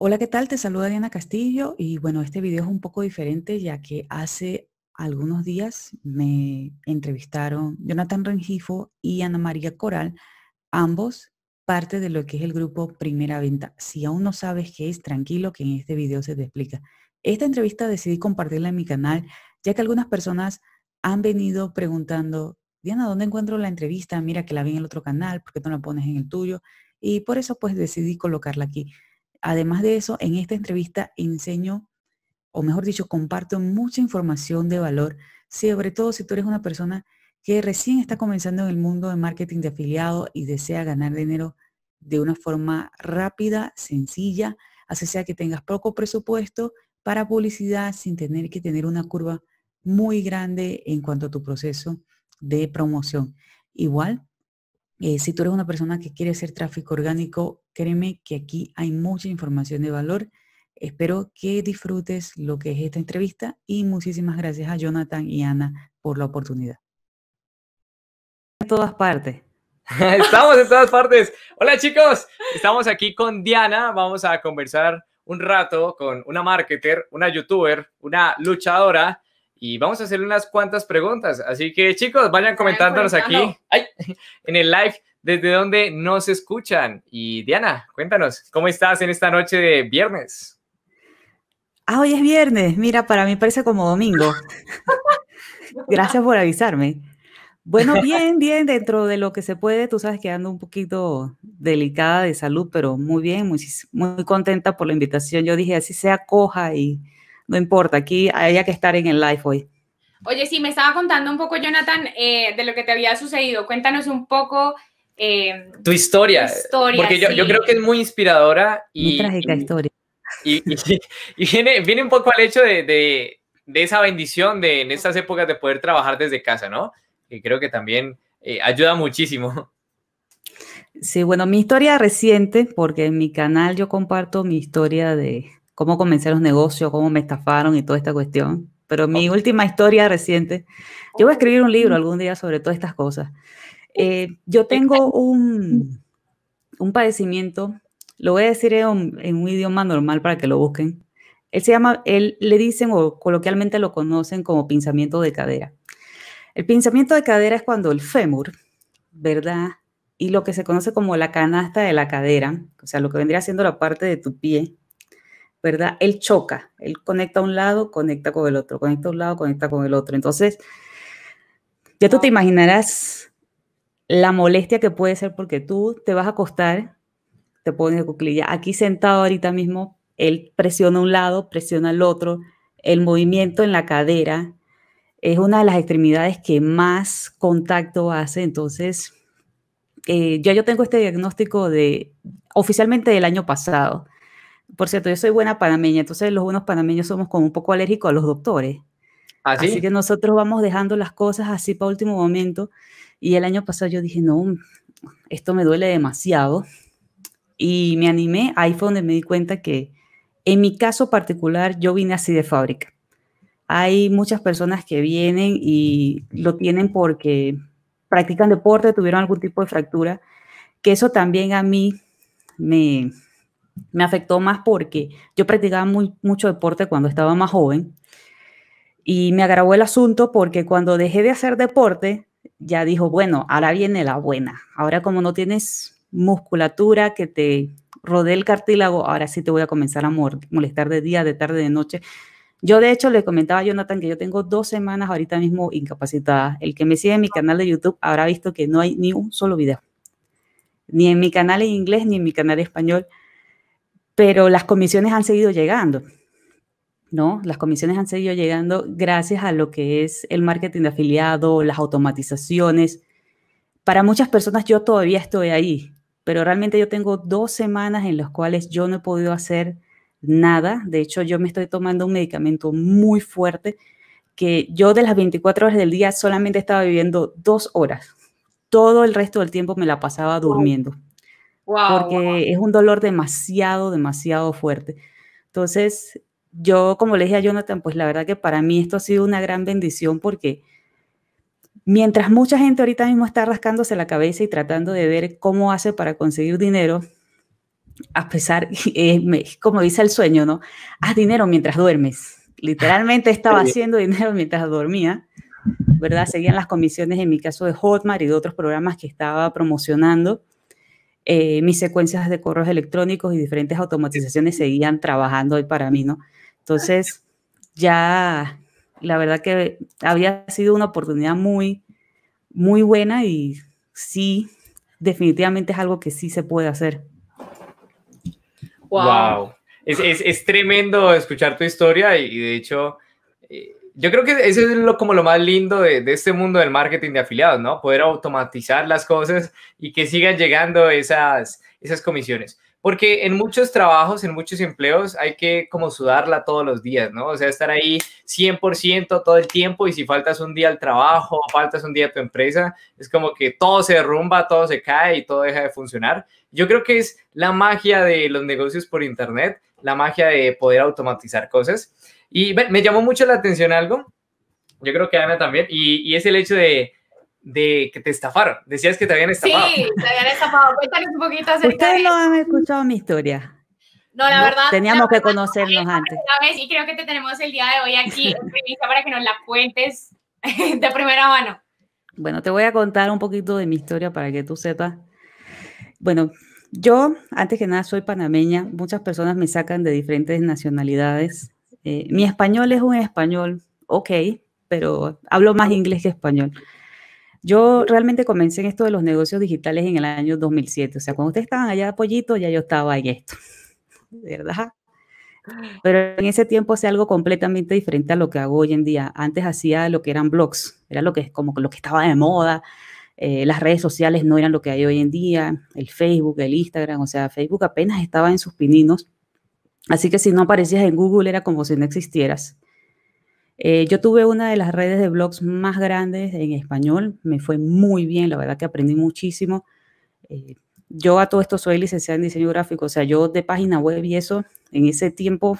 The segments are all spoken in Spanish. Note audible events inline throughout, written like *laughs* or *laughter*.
Hola, ¿qué tal? Te saluda Diana Castillo y bueno, este video es un poco diferente ya que hace algunos días me entrevistaron Jonathan Rengifo y Ana María Coral, ambos parte de lo que es el grupo Primera Venta. Si aún no sabes qué es, tranquilo que en este video se te explica. Esta entrevista decidí compartirla en mi canal ya que algunas personas han venido preguntando, Diana, ¿dónde encuentro la entrevista? Mira que la vi en el otro canal, ¿por qué no la pones en el tuyo? Y por eso pues decidí colocarla aquí. Además de eso, en esta entrevista enseño, o mejor dicho, comparto mucha información de valor, sobre todo si tú eres una persona que recién está comenzando en el mundo de marketing de afiliado y desea ganar dinero de una forma rápida, sencilla, así sea que tengas poco presupuesto para publicidad sin tener que tener una curva muy grande en cuanto a tu proceso de promoción. Igual, eh, si tú eres una persona que quiere hacer tráfico orgánico Créeme que aquí hay mucha información de valor. Espero que disfrutes lo que es esta entrevista y muchísimas gracias a Jonathan y Ana por la oportunidad. En todas partes. *laughs* estamos en todas partes. Hola chicos, estamos aquí con Diana. Vamos a conversar un rato con una marketer, una youtuber, una luchadora y vamos a hacer unas cuantas preguntas. Así que chicos, vayan comentándonos aquí *laughs* en el live desde donde nos escuchan. Y Diana, cuéntanos, ¿cómo estás en esta noche de viernes? Ah, hoy es viernes. Mira, para mí parece como domingo. *laughs* Gracias por avisarme. Bueno, bien, bien, dentro de lo que se puede, tú sabes que ando un poquito delicada de salud, pero muy bien, muy, muy contenta por la invitación. Yo dije, así sea coja y, no importa, aquí haya que estar en el live hoy. Oye, sí, me estaba contando un poco, Jonathan, eh, de lo que te había sucedido. Cuéntanos un poco. Eh, tu historia. porque yo, creo que es muy inspiradora y. Muy trágica historia. Y, *laughs* viene, un poco al hecho de, esa bendición de en estas épocas de poder trabajar desde casa, ¿no? Que creo que también eh, ayuda muchísimo. Sí, bueno, mi historia reciente, porque en mi canal yo comparto mi historia de, cómo comencé los negocios, cómo me estafaron y toda esta cuestión. Pero mi última historia reciente, yo voy a escribir un libro algún día sobre todas estas cosas. Eh, yo tengo un, un, padecimiento, lo voy a decir en un, idioma normal para que lo busquen. Él se llama, él le dicen o coloquialmente lo conocen como pinzamiento de cadera. El pinzamiento de cadera es cuando el fémur, ¿verdad? Y lo que se conoce como la canasta de la cadera, o sea, lo que vendría siendo la parte de tu pie, ¿verdad? Él choca, él conecta a un lado, conecta con el otro, conecta a un lado, conecta con el otro. Entonces, ya tú te imaginarás la molestia que puede ser porque tú te vas a acostar, te pones de cuclilla, aquí sentado ahorita mismo, él presiona un lado, presiona el otro, el movimiento en la cadera es una de las extremidades que más contacto hace, entonces eh, ya yo tengo este diagnóstico de oficialmente del año pasado por cierto, yo soy buena panameña, entonces los buenos panameños somos como un poco alérgicos a los doctores. ¿Ah, así que nosotros vamos dejando las cosas así para último momento. Y el año pasado yo dije, no, esto me duele demasiado. Y me animé, ahí fue donde me di cuenta que en mi caso particular yo vine así de fábrica. Hay muchas personas que vienen y lo tienen porque practican deporte, tuvieron algún tipo de fractura, que eso también a mí me, me afectó más porque yo practicaba mucho deporte cuando estaba más joven y me agravó el asunto porque cuando dejé de hacer deporte, ya dijo, bueno, ahora viene la buena. Ahora como no tienes musculatura que te rodee el cartílago, ahora sí te voy a comenzar a molestar de día, de tarde, de noche. Yo de hecho le comentaba a Jonathan que yo tengo dos semanas ahorita mismo incapacitada. El que me sigue en mi canal de YouTube habrá visto que no hay ni un solo video. Ni en mi canal en inglés ni en mi canal en español pero las comisiones han seguido llegando. ¿no? Las comisiones han seguido llegando gracias a lo que es el marketing de afiliado, las automatizaciones. Para muchas personas yo todavía estoy ahí, pero realmente yo tengo dos semanas en las cuales yo no he podido hacer nada. De hecho, yo me estoy tomando un medicamento muy fuerte que yo de las 24 horas del día solamente estaba viviendo dos horas. Todo el resto del tiempo me la pasaba durmiendo porque es un dolor demasiado, demasiado fuerte. Entonces, yo, como le dije a Jonathan, pues la verdad que para mí esto ha sido una gran bendición porque mientras mucha gente ahorita mismo está rascándose la cabeza y tratando de ver cómo hace para conseguir dinero, a pesar, *laughs* como dice el sueño, ¿no? Haz dinero mientras duermes. Literalmente *laughs* estaba haciendo dinero mientras dormía, ¿verdad? Seguían las comisiones en mi caso de Hotmart y de otros programas que estaba promocionando. Eh, mis secuencias de correos electrónicos y diferentes automatizaciones seguían trabajando hoy para mí, ¿no? Entonces, ya la verdad que había sido una oportunidad muy, muy buena y sí, definitivamente es algo que sí se puede hacer. Wow. Es, tremendo escuchar tu historia y de hecho yo creo que eso es lo, como lo más lindo de, este mundo del marketing de afiliados, ¿no? Poder automatizar las cosas y que sigan llegando esas, esas comisiones. Porque en muchos trabajos, en muchos empleos, hay que como sudarla todos los días, ¿no? O sea, estar ahí 100% todo el tiempo y si faltas un día al trabajo, faltas un día a tu empresa, es como que todo se derrumba, todo se cae y todo deja de funcionar. Yo creo que es la magia de los negocios por Internet, la magia de poder automatizar cosas. Y me llamó mucho la atención algo, yo creo que Ana también, y, y es el hecho de, de, que te estafaron. Decías que te habían estafado. Sí, te habían estafado. Cuéntanos un poquito acerca Ustedes no han escuchado mi historia. No, la verdad. Teníamos que conocernos antes. ¿sabes? y creo que te tenemos el día de hoy aquí para que nos la cuentes *laughs* de primera mano. Bueno, te voy a contar un poquito de mi historia para que tú sepas. Bueno, yo, antes que nada, soy panameña. Muchas personas me sacan de diferentes nacionalidades. Eh, mi español es un español, ok, pero hablo más inglés que español. Yo realmente comencé en esto de los negocios digitales en el año 2007. O sea, cuando ustedes estaban allá, de pollito, ya yo estaba en esto, *laughs* ¿verdad? Pero en ese tiempo hacía algo completamente diferente a lo que hago hoy en día. Antes hacía lo que eran blogs, era lo que, como lo que estaba de moda. Eh, las redes sociales no eran lo que hay hoy en día, el Facebook, el Instagram, o sea, Facebook apenas estaba en sus pininos. Así que si no aparecías en Google era como si no existieras. Eh, yo tuve una de las redes de blogs más grandes en español, me fue muy bien, la verdad que aprendí muchísimo. Eh, yo a todo esto soy licenciada en diseño gráfico, o sea, yo de página web y eso, en ese tiempo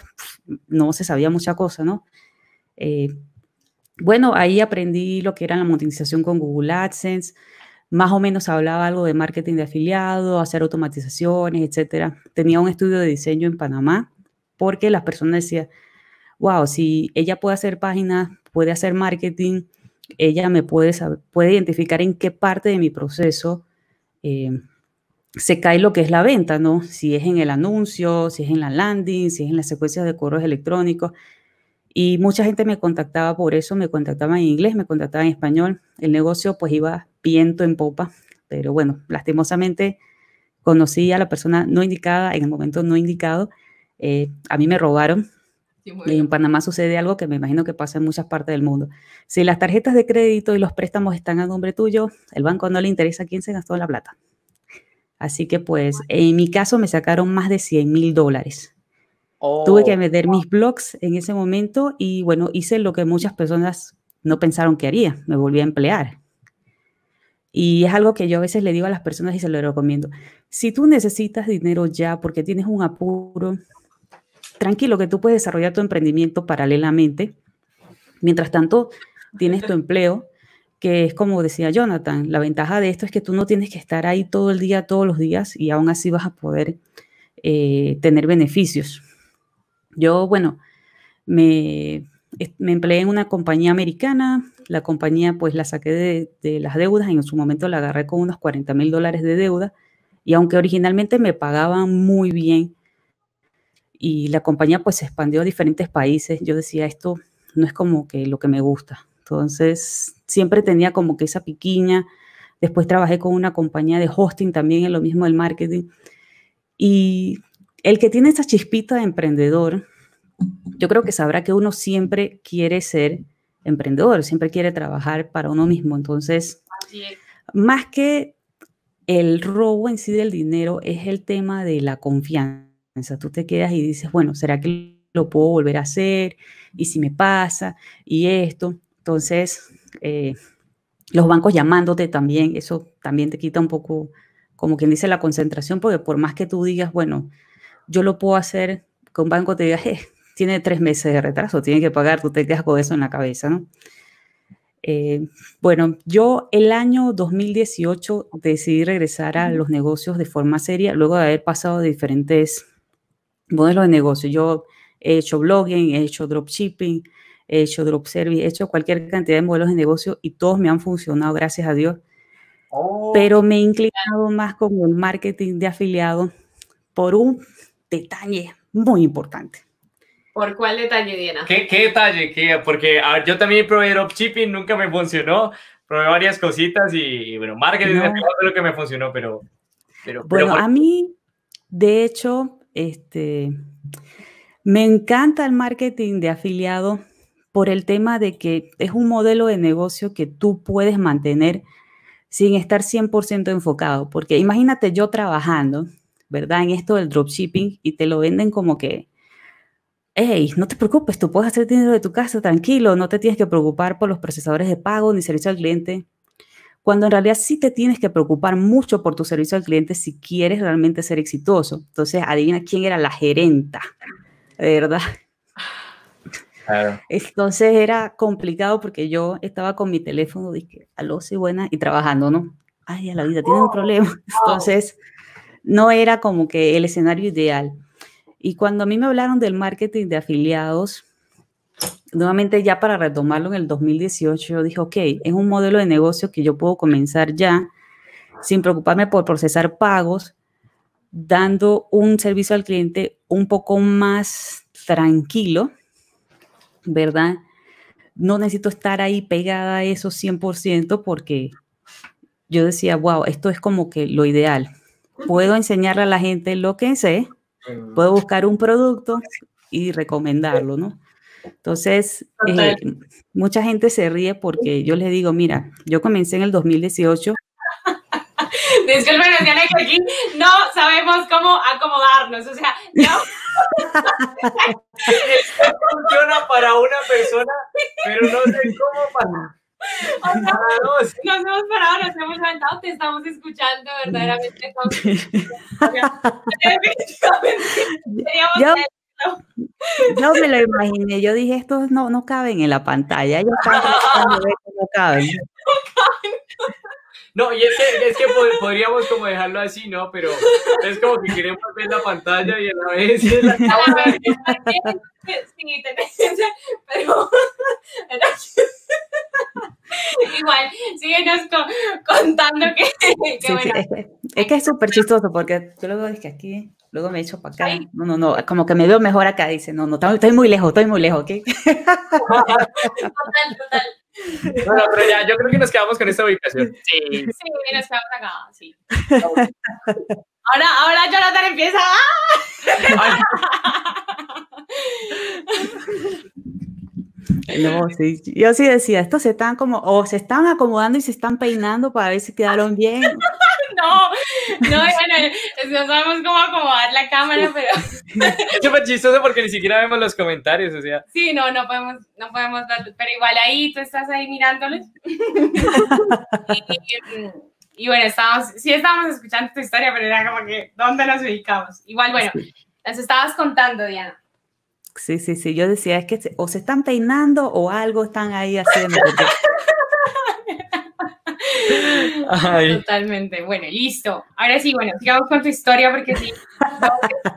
no se sabía mucha cosa, ¿no? Eh, bueno, ahí aprendí lo que era la monetización con Google AdSense, más o menos hablaba algo de marketing de afiliado, hacer automatizaciones, etcétera. Tenía un estudio de diseño en Panamá porque las personas decían, wow, si ella puede hacer páginas, puede hacer marketing, ella me puede, puede identificar en qué parte de mi proceso eh, se cae lo que es la venta, ¿no? Si es en el anuncio, si es en la landing, si es en las secuencias de correos electrónicos. Y mucha gente me contactaba por eso, me contactaba en inglés, me contactaba en español. El negocio pues iba viento en popa, pero bueno, lastimosamente conocí a la persona no indicada en el momento no indicado eh, a mí me robaron. Y en Panamá sucede algo que me imagino que pasa en muchas partes del mundo. Si las tarjetas de crédito y los préstamos están a nombre tuyo, el banco no le interesa quién se gastó la plata. Así que pues en mi caso me sacaron más de 100 mil dólares. Tuve que oh, vender mis blogs en ese momento y bueno, hice lo que muchas personas no pensaron que haría, me volví a emplear. Y es algo que yo a veces le digo a las personas y se lo recomiendo. Si tú necesitas dinero ya porque tienes un apuro, tranquilo que tú puedes desarrollar tu emprendimiento paralelamente. Mientras tanto, tienes tu empleo, que es como decía Jonathan, la ventaja de esto es que tú no tienes que estar ahí todo el día, todos los días, y aún así vas a poder eh, tener beneficios. Yo, bueno, me, empleé en una compañía americana, la compañía pues la saqué de, de las deudas, y en su momento la agarré con unos 40 mil dólares de deuda, y aunque originalmente me pagaban muy bien, y la compañía pues se expandió a diferentes países. Yo decía, esto no es como que lo que me gusta. Entonces, siempre tenía como que esa piquiña. Después trabajé con una compañía de hosting también en lo mismo del marketing. Y el que tiene esa chispita de emprendedor, yo creo que sabrá que uno siempre quiere ser emprendedor, siempre quiere trabajar para uno mismo. Entonces, más que el robo en sí del dinero, es el tema de la confianza Tú te quedas y dices, bueno, ¿será que lo puedo volver a hacer? ¿Y si me pasa? Y esto. Entonces, eh, los bancos llamándote también, eso también te quita un poco, como quien dice, la concentración, porque por más que tú digas, bueno, yo lo puedo hacer, que un banco te diga, eh, tiene tres meses de retraso, tiene que pagar, tú te quedas con eso en la cabeza, ¿no? Eh, bueno, yo el año 2018 decidí regresar a los negocios de forma seria, luego de haber pasado diferentes modelo de negocio. Yo he hecho blogging, he hecho dropshipping, he hecho drop he hecho cualquier cantidad de modelos de negocio y todos me han funcionado, gracias a Dios. Pero oh. me he inclinado más con el marketing de afiliado por un detalle muy importante. ¿Por cuál detalle, Diana? ¿Qué, qué detalle? Porque ah, yo también probé dropshipping, nunca me funcionó. Probé varias cositas y, bueno, marketing de afiliado es lo que me funcionó, pero... pero bueno, a mí, de hecho, este, me encanta el marketing de afiliado por el tema de que es un modelo de negocio que tú puedes mantener sin estar 100% enfocado, porque imagínate yo trabajando, ¿verdad? En esto del dropshipping y te lo venden como que, hey, no te preocupes, tú puedes hacer dinero de tu casa tranquilo, no te tienes que preocupar por los procesadores de pago ni servicio al cliente cuando en realidad sí te tienes que preocupar mucho por tu servicio al cliente si quieres realmente ser exitoso. Entonces, adivina quién era la gerenta, verdad. Claro. Entonces era complicado porque yo estaba con mi teléfono, dije, aló, sí, buena, y trabajando, ¿no? Ay, a la vida, tiene un problema. *laughs* Entonces, no era como que el escenario ideal. Y cuando a mí me hablaron del marketing de afiliados, nuevamente ya para retomarlo en el 2018, yo dije, ok, es un modelo de negocio que yo puedo comenzar ya sin preocuparme por procesar pagos, dando un servicio al cliente un poco más tranquilo, ¿verdad? No necesito estar ahí pegada a eso 100% porque yo decía, wow, esto es como que lo ideal. Puedo enseñarle a la gente lo que sé, puedo buscar un producto y recomendarlo, ¿no? Entonces, mucha gente se ríe porque yo les digo, mira, yo comencé en el 2018. Disculpen, que aquí no sabemos cómo acomodarnos. O sea, no. Esto funciona para una persona, pero no sé cómo para. dos nos hemos parado, nos hemos levantado, te estamos escuchando verdaderamente. Estamos no me lo imaginé, yo dije, estos no, no caben en la pantalla, no caben. *laughs* No, y es que, es que podríamos como dejarlo así, ¿no? Pero es como que queremos ver la pantalla y a la vez... *laughs* *laughs* Sí, la... pero... Igual, síguenos contando que... bueno. es que es súper chistoso porque tú lo dije que aquí Luego me echo para acá. No, no, no, como que me veo mejor acá. Dice, no, no, estoy, muy lejos, estoy muy lejos, ¿ok? *laughs* total, total. Bueno, pero ya, yo creo que nos quedamos con esta ubicación. Sí, sí, nos quedamos acá, sí. Ahora, ahora Jonathan empieza. ¡Ah! *laughs* No, sí, yo sí decía, estos se están como, o se están acomodando y se están peinando para ver si quedaron bien. *laughs* no, no, bueno, no sabemos cómo acomodar la cámara, pero... Es *laughs* chistoso porque ni siquiera vemos los comentarios, o sea... Sí, no, no podemos, no podemos pero igual ahí tú estás ahí mirándoles *laughs* y, y, bueno, estábamos, sí estábamos escuchando tu historia, pero era como que, ¿dónde nos ubicamos? Igual, bueno, nos estabas contando, Diana. Sí, sí, sí. Yo decía, es que o se están peinando o algo están ahí haciendo. *laughs* Totalmente. Bueno, listo. Ahora sí, bueno, sigamos con tu historia porque sí,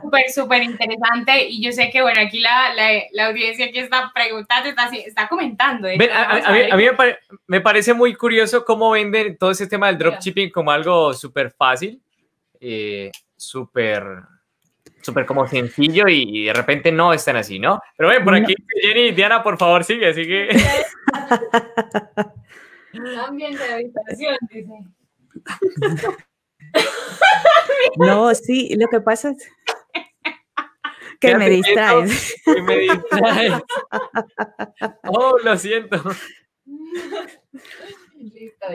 súper, súper interesante. Y yo sé que, bueno, aquí la, la, audiencia que está preguntando, está, está comentando. a, mí, me, parece muy curioso cómo venden todo ese tema del dropshipping como algo súper fácil, eh, súper súper como sencillo y, de repente no están así, ¿no? Pero ven, por aquí Jenny y Diana, por favor, sigue, así que... *laughs* de habitación, dice. *laughs* No, sí, lo que pasa es que me distraes. Que me distraes. Oh, lo siento.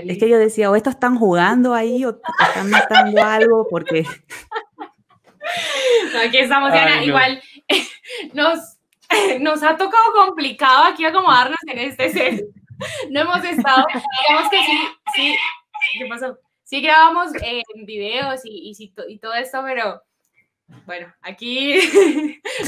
Es que yo decía, o estos están jugando ahí, o están matando algo, porque *laughs* aquí estamos, Diana. Igual *laughs* nos, *laughs* nos ha tocado complicado aquí acomodarnos en este set. No hemos estado, digamos que sí, sí, ¿qué pasó? Sí grabamos videos y, y, y todo esto, pero bueno, aquí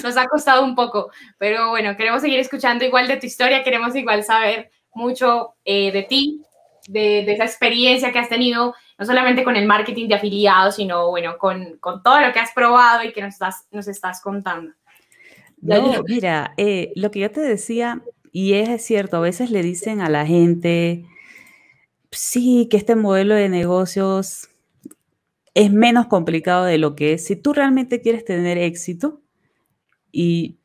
nos ha costado un poco, pero bueno, queremos seguir escuchando igual de tu historia, queremos igual saber mucho eh, de ti, de, de, esa experiencia que has tenido no solamente con el marketing de afiliados, sino bueno, con, todo lo que has probado y que nos estás, nos estás contando. mira, eh, lo que yo te decía, y es cierto, a veces le dicen a la gente, sí, que este modelo de negocios es menos complicado de lo que es. Si tú realmente quieres tener éxito y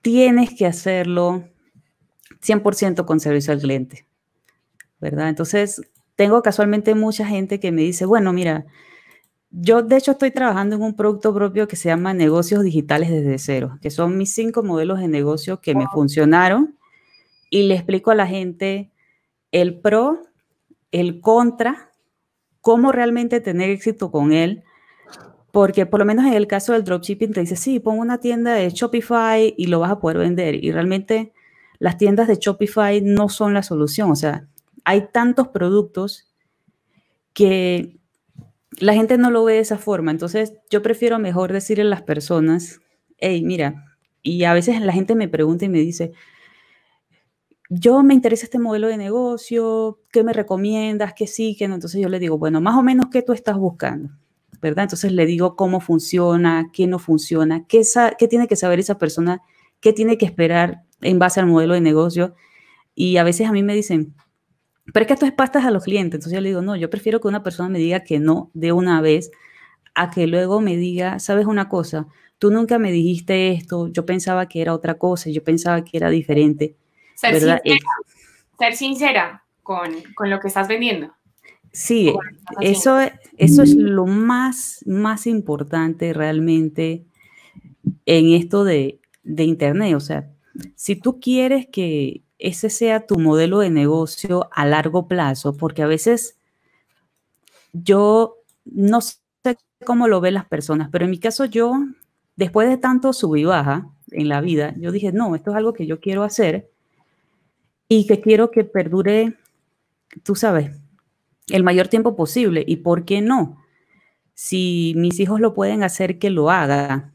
tienes que hacerlo 100% con servicio al cliente, ¿verdad? Entonces, tengo casualmente mucha gente que me dice, bueno, mira, yo de hecho estoy trabajando en un producto propio que se llama Negocios Digitales desde cero, que son mis cinco modelos de negocio que me funcionaron y le explico a la gente el pro, el contra, cómo realmente tener éxito con él, porque por lo menos en el caso del dropshipping te dice, sí, pon una tienda de Shopify y lo vas a poder vender. Y realmente las tiendas de Shopify no son la solución, o sea, hay tantos productos que la gente no lo ve de esa forma. Entonces, yo prefiero mejor decirle a las personas, hey, mira, y a veces la gente me pregunta y me dice, yo me interesa este modelo de negocio, ¿qué me recomiendas? ¿Qué sí? ¿Qué no? Entonces yo le digo, bueno, más o menos, ¿qué tú estás buscando? ¿Verdad? Entonces le digo cómo funciona, qué no funciona, qué, qué tiene que saber esa persona, qué tiene que esperar en base al modelo de negocio. Y a veces a mí me dicen, pero es que esto es pastas a los clientes. Entonces yo le digo, no, yo prefiero que una persona me diga que no de una vez a que luego me diga, sabes una cosa, tú nunca me dijiste esto, yo pensaba que era otra cosa, yo pensaba que era diferente. Ser, sincera, ser sincera, con, lo que estás vendiendo. Sí, eso, eso es lo más, más importante realmente en esto de, de Internet. O sea, si tú quieres que, ese sea tu modelo de negocio a largo plazo, porque a veces yo no sé cómo lo ven las personas, pero en mi caso yo, después de tanto sub y baja en la vida, yo dije, no, esto es algo que yo quiero hacer y que quiero que perdure, tú sabes, el mayor tiempo posible. ¿Y por qué no? Si mis hijos lo pueden hacer, que lo haga,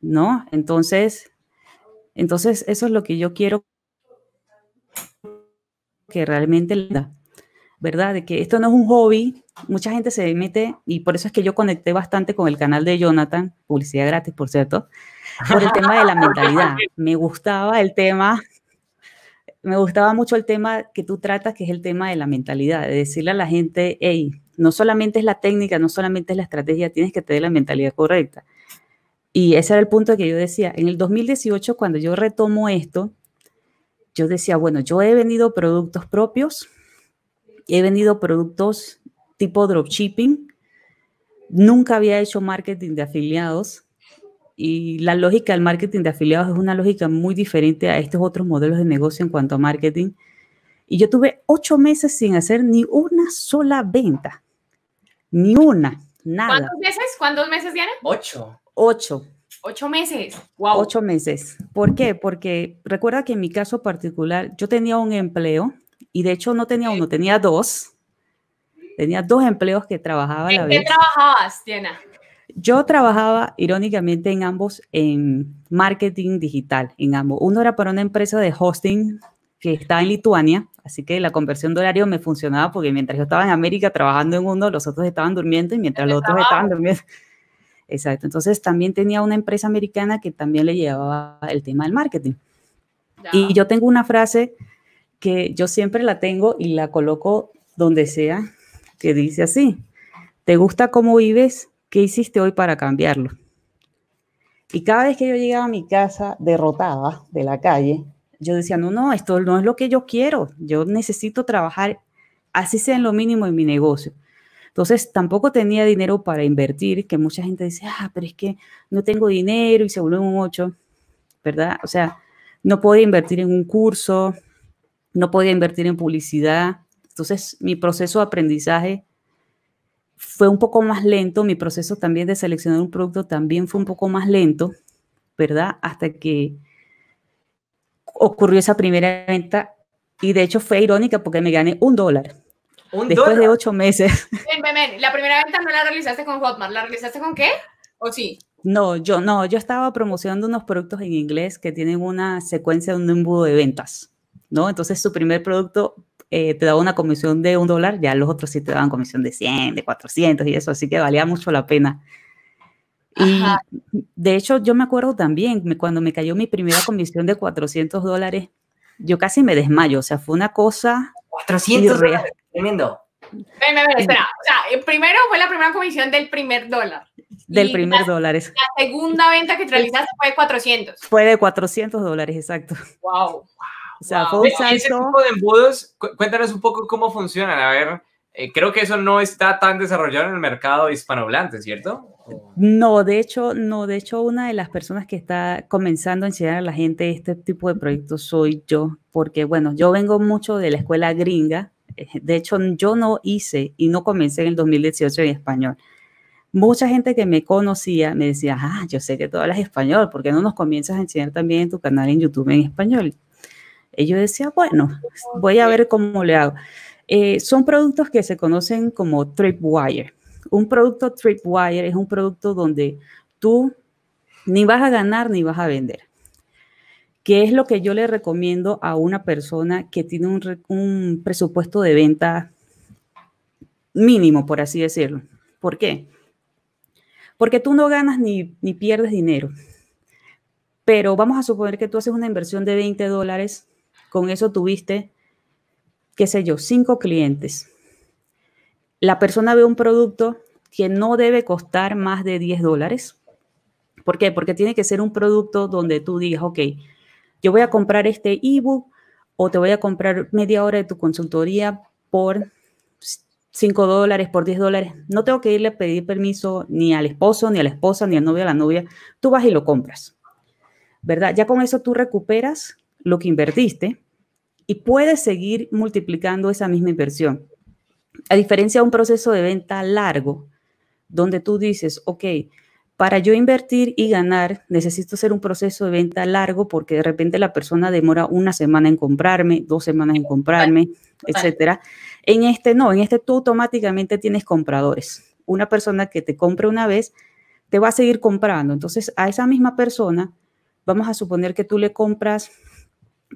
¿no? Entonces, entonces eso es lo que yo quiero que realmente da, ¿verdad? De que esto no es un hobby, mucha gente se mete, y por eso es que yo conecté bastante con el canal de Jonathan, publicidad gratis, por cierto, por el tema de la mentalidad. *laughs* Me gustaba el tema, me gustaba mucho el tema que tú tratas, que es el tema de la mentalidad, de decirle a la gente, hey, no solamente es la técnica, no solamente es la estrategia, tienes que tener la mentalidad correcta. Y ese era el punto que yo decía. En el 2018, cuando yo retomo esto, yo decía, bueno, yo he vendido productos propios, he vendido productos tipo dropshipping, nunca había hecho marketing de afiliados y la lógica del marketing de afiliados es una lógica muy diferente a estos otros modelos de negocio en cuanto a marketing. Y yo tuve ocho meses sin hacer ni una sola venta, ni una, nada. ¿Cuántos meses? ¿Cuántos meses tiene? Ocho. Ocho. Ocho meses. Ocho meses. ¿Por qué? Porque recuerda que en mi caso particular yo tenía un empleo y de hecho no tenía uno, tenía dos. Tenía dos empleos que trabajaba a la ¿En qué trabajabas, Diana? Yo trabajaba irónicamente en ambos en marketing digital, en ambos. Uno era para una empresa de hosting que está en Lituania, así que la conversión de horario me funcionaba porque mientras yo estaba en América trabajando en uno, los otros estaban durmiendo y mientras los otros estaban durmiendo, Exacto. Entonces también tenía una empresa americana que también le llevaba el tema del marketing. Y yo tengo una frase que yo siempre la tengo y la coloco donde sea, que dice así, ¿te gusta cómo vives? ¿Qué hiciste hoy para cambiarlo? Y cada vez que yo llegaba a mi casa derrotada de la calle, yo decía, no, no, esto no es lo que yo quiero, yo necesito trabajar, así sea en lo mínimo en mi negocio. Entonces tampoco tenía dinero para invertir, que mucha gente dice, ah, pero es que no tengo dinero y se vuelve un 8, ¿verdad? O sea, no podía invertir en un curso, no podía invertir en publicidad. Entonces mi proceso de aprendizaje fue un poco más lento, mi proceso también de seleccionar un producto también fue un poco más lento, ¿verdad? Hasta que ocurrió esa primera venta y de hecho fue irónica porque me gané un dólar Después de ocho meses. *laughs* La primera venta no la realizaste con Hotmart, ¿la realizaste con qué? ¿O sí? No, yo no, yo estaba promocionando unos productos en inglés que tienen una secuencia de un embudo de ventas, ¿no? Entonces su primer producto eh, te daba una comisión de un dólar, ya los otros sí te daban comisión de 100, de 400 y eso, así que valía mucho la pena. de hecho yo me acuerdo también, cuando me cayó mi primera comisión de 400 dólares, yo casi me desmayo, o sea, fue una cosa 400 Tremendo. Ven, espera. O sea, eh, primero fue la primera comisión del primer dólar. Del primer dólar. La segunda venta que realizaste fue de 400. Fue de 400 dólares, exacto. Wow. o sea, fue un salto. Ese tipo de embudos, cuéntanos un poco cómo funcionan. A ver, eh, creo que eso no está tan desarrollado en el mercado hispanohablante, ¿cierto? No, de hecho, no, de hecho, una de las personas que está comenzando a enseñar a la gente este tipo de proyectos soy yo, porque bueno, yo vengo mucho de la escuela gringa, eh, de hecho yo no hice y no comencé en el 2018 en español. Mucha gente que me conocía me decía, ah, yo sé que tú hablas español, ¿por qué no nos comienzas a enseñar también en tu canal en YouTube en español? Y yo decía, bueno, voy a ver cómo le hago. Eh, son productos que se conocen como Tripwire. Un producto Tripwire es un producto donde tú ni vas a ganar ni vas a vender. ¿Qué es lo que yo le recomiendo a una persona que tiene un, presupuesto de venta mínimo, por así decirlo? ¿Por qué? Porque tú no ganas ni, pierdes dinero. Pero vamos a suponer que tú haces una inversión de 20 dólares, con eso tuviste, qué sé yo, cinco clientes. La persona ve un producto que no debe costar más de 10 dólares. ¿Por qué? Porque tiene que ser un producto donde tú digas, ok, yo voy a comprar este ebook o te voy a comprar media hora de tu consultoría por 5 dólares, por 10 dólares. No tengo que irle a pedir permiso ni al esposo, ni a la esposa, ni al novio, a la novia. Tú vas y lo compras, ¿verdad? Ya con eso tú recuperas lo que invertiste y puedes seguir multiplicando esa misma inversión. A diferencia de un proceso de venta largo, donde tú dices, ok, para yo invertir y ganar, necesito hacer un proceso de venta largo porque de repente la persona demora una semana en comprarme, dos semanas en comprarme, etcétera. En este no, en este tú automáticamente tienes compradores. Una persona que te compra una vez te va a seguir comprando. Entonces, a esa misma persona, vamos a suponer que tú le compras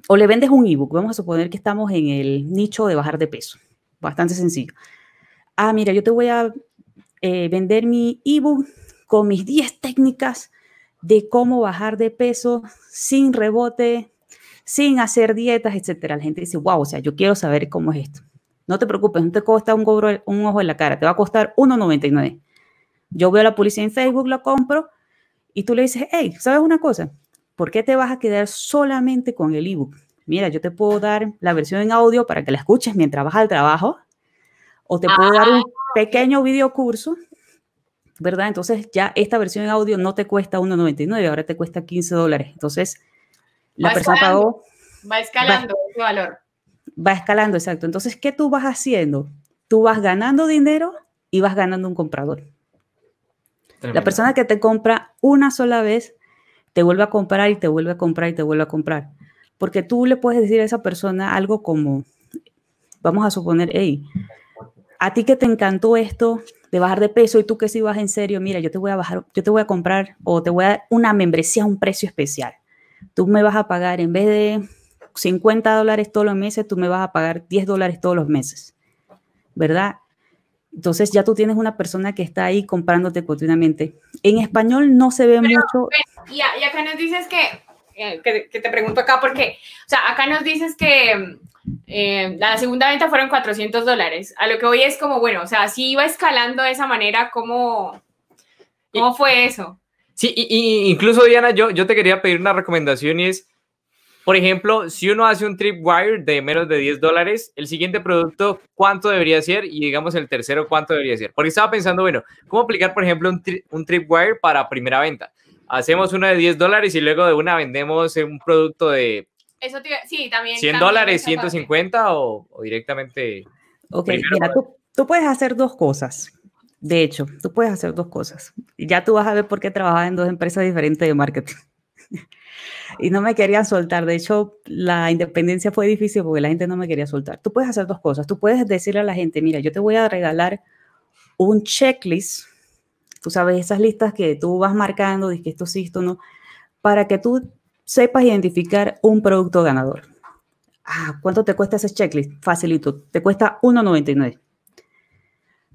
o le vendes un ebook. Vamos a suponer que estamos en el nicho de bajar de peso. Bastante sencillo. Ah, mira, yo te voy a eh, vender mi ebook con mis 10 técnicas de cómo bajar de peso sin rebote, sin hacer dietas, etcétera. La gente dice, wow, o sea, yo quiero saber cómo es esto. No te preocupes, no te cuesta un, cobro, un ojo en la cara, te va a costar 1,99. Yo veo la publicidad en Facebook, la compro y tú le dices, hey, ¿sabes una cosa? ¿Por qué te vas a quedar solamente con el ebook? Mira, yo te puedo dar la versión en audio para que la escuches mientras vas al trabajo, o te puedo dar un ah, pequeño video curso ¿verdad? Entonces ya esta versión en audio no te cuesta 1,99, ahora te cuesta 15 dólares. Entonces, la persona pagó... Va escalando va, ese valor. Va escalando, exacto. Entonces, ¿qué tú vas haciendo? Tú vas ganando dinero y vas ganando un comprador. La persona que te compra una sola vez, te vuelve a comprar y te vuelve a comprar y te vuelve a comprar. Porque tú le puedes decir a esa persona algo como, vamos a suponer, hey, a ti que te encantó esto, de bajar de peso y tú que si vas en serio, mira, yo te voy a bajar, yo te voy a comprar o te voy a dar una membresía a un precio especial. Tú me vas a pagar en vez de 50 dólares todos los meses, tú me vas a pagar 10 dólares todos los meses, ¿verdad? Entonces ya tú tienes una persona que está ahí comprándote continuamente. En español no se ve mucho. Y, acá nos dices que, eh, que, que, te pregunto acá porque, o sea, acá nos dices que eh, la segunda venta fueron 400 dólares. A lo que hoy es como, bueno, o sea, si iba escalando de esa manera, ¿cómo, cómo fue eso? Sí, y, incluso Diana, yo, yo te quería pedir una recomendación y es, por ejemplo, si uno hace un tripwire de menos de 10 dólares, el siguiente producto, ¿cuánto debería ser? Y digamos el tercero, ¿cuánto debería ser? Porque estaba pensando, bueno, ¿cómo aplicar, por ejemplo, un, tripwire para primera venta? Hacemos una de 10 dólares y luego de una vendemos un producto de eso sí, también. 100 dólares, 150 o, o, directamente. Ok, mira, tú, puedes hacer dos cosas. De hecho, tú puedes hacer dos cosas. Y Ya tú vas a ver por qué trabajaba en dos empresas diferentes de marketing. *laughs* y no me querían soltar. De hecho, la independencia fue difícil porque la gente no me quería soltar. Tú puedes hacer dos cosas. Tú puedes decirle a la gente, mira, yo te voy a regalar un checklist. Tú sabes, esas listas que tú vas marcando, de que esto sí, esto no, para que tú sepas identificar un producto ganador. Ah, ¿cuánto te cuesta ese checklist? Facilito, te cuesta 1.99.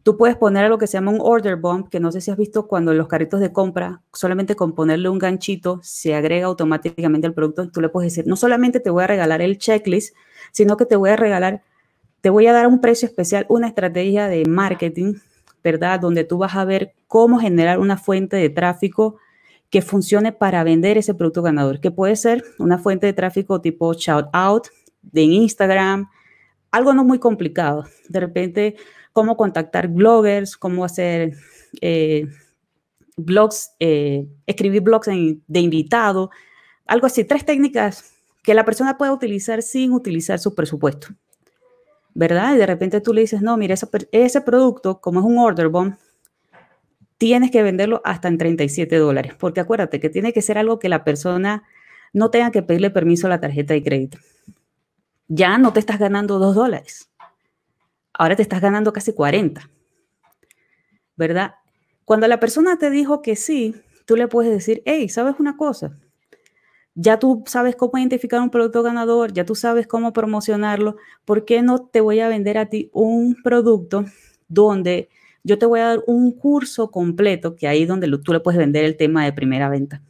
Tú puedes poner lo que se llama un order bump, que no sé si has visto cuando en los carritos de compra, solamente con ponerle un ganchito, se agrega automáticamente el producto. Tú le puedes decir, no solamente te voy a regalar el checklist, sino que te voy a regalar, te voy a dar un precio especial, una estrategia de marketing, ¿verdad? Donde tú vas a ver cómo generar una fuente de tráfico que funcione para vender ese producto ganador, que puede ser una fuente de tráfico tipo shout out de Instagram, algo no muy complicado. De repente, cómo contactar bloggers, cómo hacer eh, blogs, eh, escribir blogs de invitado, algo así. Tres técnicas que la persona pueda utilizar sin utilizar su presupuesto. ¿Verdad? Y de repente tú le dices, no, mira, ese, producto, como es un order bomb, tienes que venderlo hasta en 37 dólares, porque acuérdate que tiene que ser algo que la persona no tenga que pedirle permiso a la tarjeta de crédito. Ya no te estás ganando 2 dólares, ahora te estás ganando casi 40, ¿verdad? Cuando la persona te dijo que sí, tú le puedes decir, hey, ¿sabes una cosa? Ya tú sabes cómo identificar un producto ganador, ya tú sabes cómo promocionarlo, ¿por qué no te voy a vender a ti un producto donde yo te voy a dar un curso completo que ahí donde tú le puedes vender el tema de primera venta.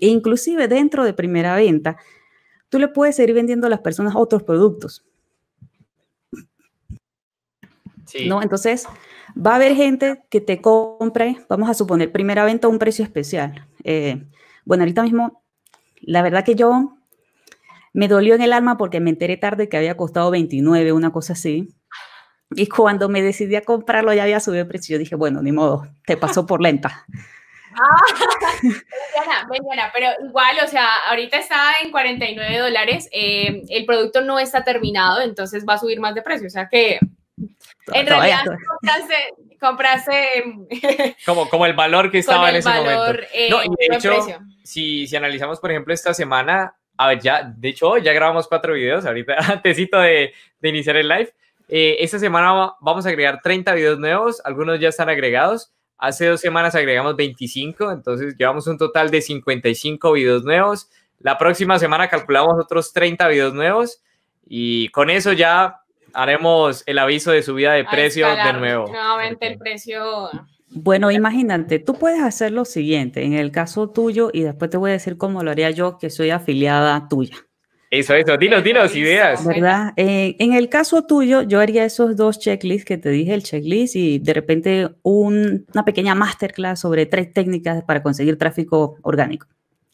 E inclusive dentro de primera venta, tú le puedes seguir vendiendo a las personas otros productos. ¿No? Entonces, va a haber gente que te compre, vamos a suponer, primera venta a un precio especial. Eh, bueno, ahorita mismo, la verdad que yo me dolió en el alma porque me enteré tarde que había costado 29, una cosa así. Y cuando me decidí a comprarlo, ya había subido el precio. Yo dije, bueno, ni modo, te pasó por lenta. Ah, pero igual, o sea, ahorita está en 49 dólares, eh, el producto no está terminado, entonces va a subir más de precio, o sea que en realidad compraste, *laughs* como, como el valor que estaba en ese momento. Eh, no, y de hecho, si, si, analizamos, por ejemplo, esta semana, a ver, ya, de hecho, ya grabamos cuatro videos ahorita, *laughs* antesito de, de iniciar el live, eh, esta semana vamos a agregar 30 videos nuevos, algunos ya están agregados. Hace dos semanas agregamos 25, entonces llevamos un total de 55 videos nuevos. La próxima semana calculamos otros 30 videos nuevos y con eso ya haremos el aviso de subida de precio de nuevo. Nuevamente el precio. Bueno, imagínate, tú puedes hacer lo siguiente, en el caso tuyo, y después te voy a decir cómo lo haría yo, que soy afiliada tuya. Eso, eso, dinos, dinos ideas. ¿Verdad? Eh, en el caso tuyo, yo haría esos dos checklists que te dije, el checklist y de repente una pequeña masterclass sobre tres técnicas para conseguir tráfico orgánico.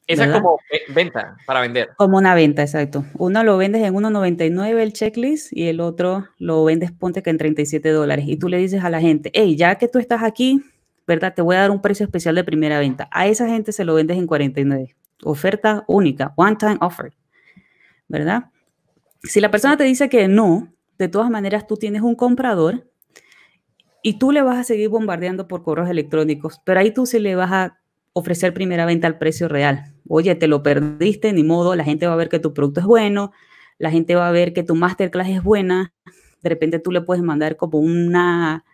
Esa es como venta, para vender. Como una venta, exacto. Uno lo vendes en 1.99 el checklist y el otro lo vendes, ponte que en 37 dólares. Y tú le dices a la gente, hey, ya que tú estás aquí, ¿verdad? Te voy a dar un precio especial de primera venta. A esa gente se lo vendes en 49. Oferta única, one time offer. ¿verdad? Si la persona te dice que no, de todas maneras tú tienes un comprador y tú le vas a seguir bombardeando por correos electrónicos, pero ahí tú sí le vas a ofrecer primera venta al precio real. Oye, te lo perdiste, ni modo, la gente va a ver que tu producto es bueno, la gente va a ver que tu masterclass es buena, de repente tú le puedes mandar como una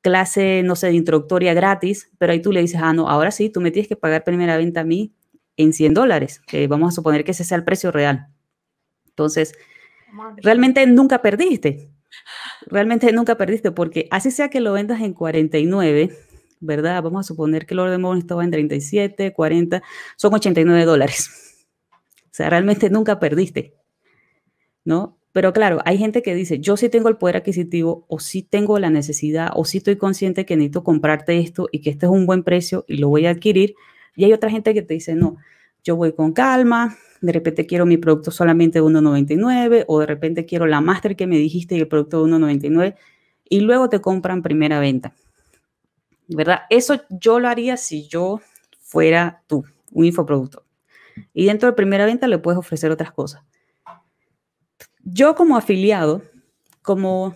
clase, no sé, de introductoria gratis, pero ahí tú le dices, ah, no, ahora sí, tú me tienes que pagar primera venta a mí en 100 dólares, que vamos a suponer que ese sea el precio real. Entonces, realmente nunca perdiste. Realmente nunca perdiste, porque así sea que lo vendas en 49, ¿verdad? Vamos a suponer que el orden estaba en 37, 40, son 89 dólares. O sea, realmente nunca perdiste, ¿no? Pero claro, hay gente que dice, yo sí tengo el poder adquisitivo o sí tengo la necesidad o sí estoy consciente que necesito comprarte esto y que este es un buen precio y lo voy a adquirir. Y hay otra gente que te dice, no, yo voy con calma, de repente quiero mi producto solamente de 1,99 o de repente quiero la máster que me dijiste y el producto de 1,99 y luego te compran primera venta. ¿Verdad? Eso yo lo haría si yo fuera tú, un infoproductor. Y dentro de primera venta le puedes ofrecer otras cosas. Yo como afiliado, como,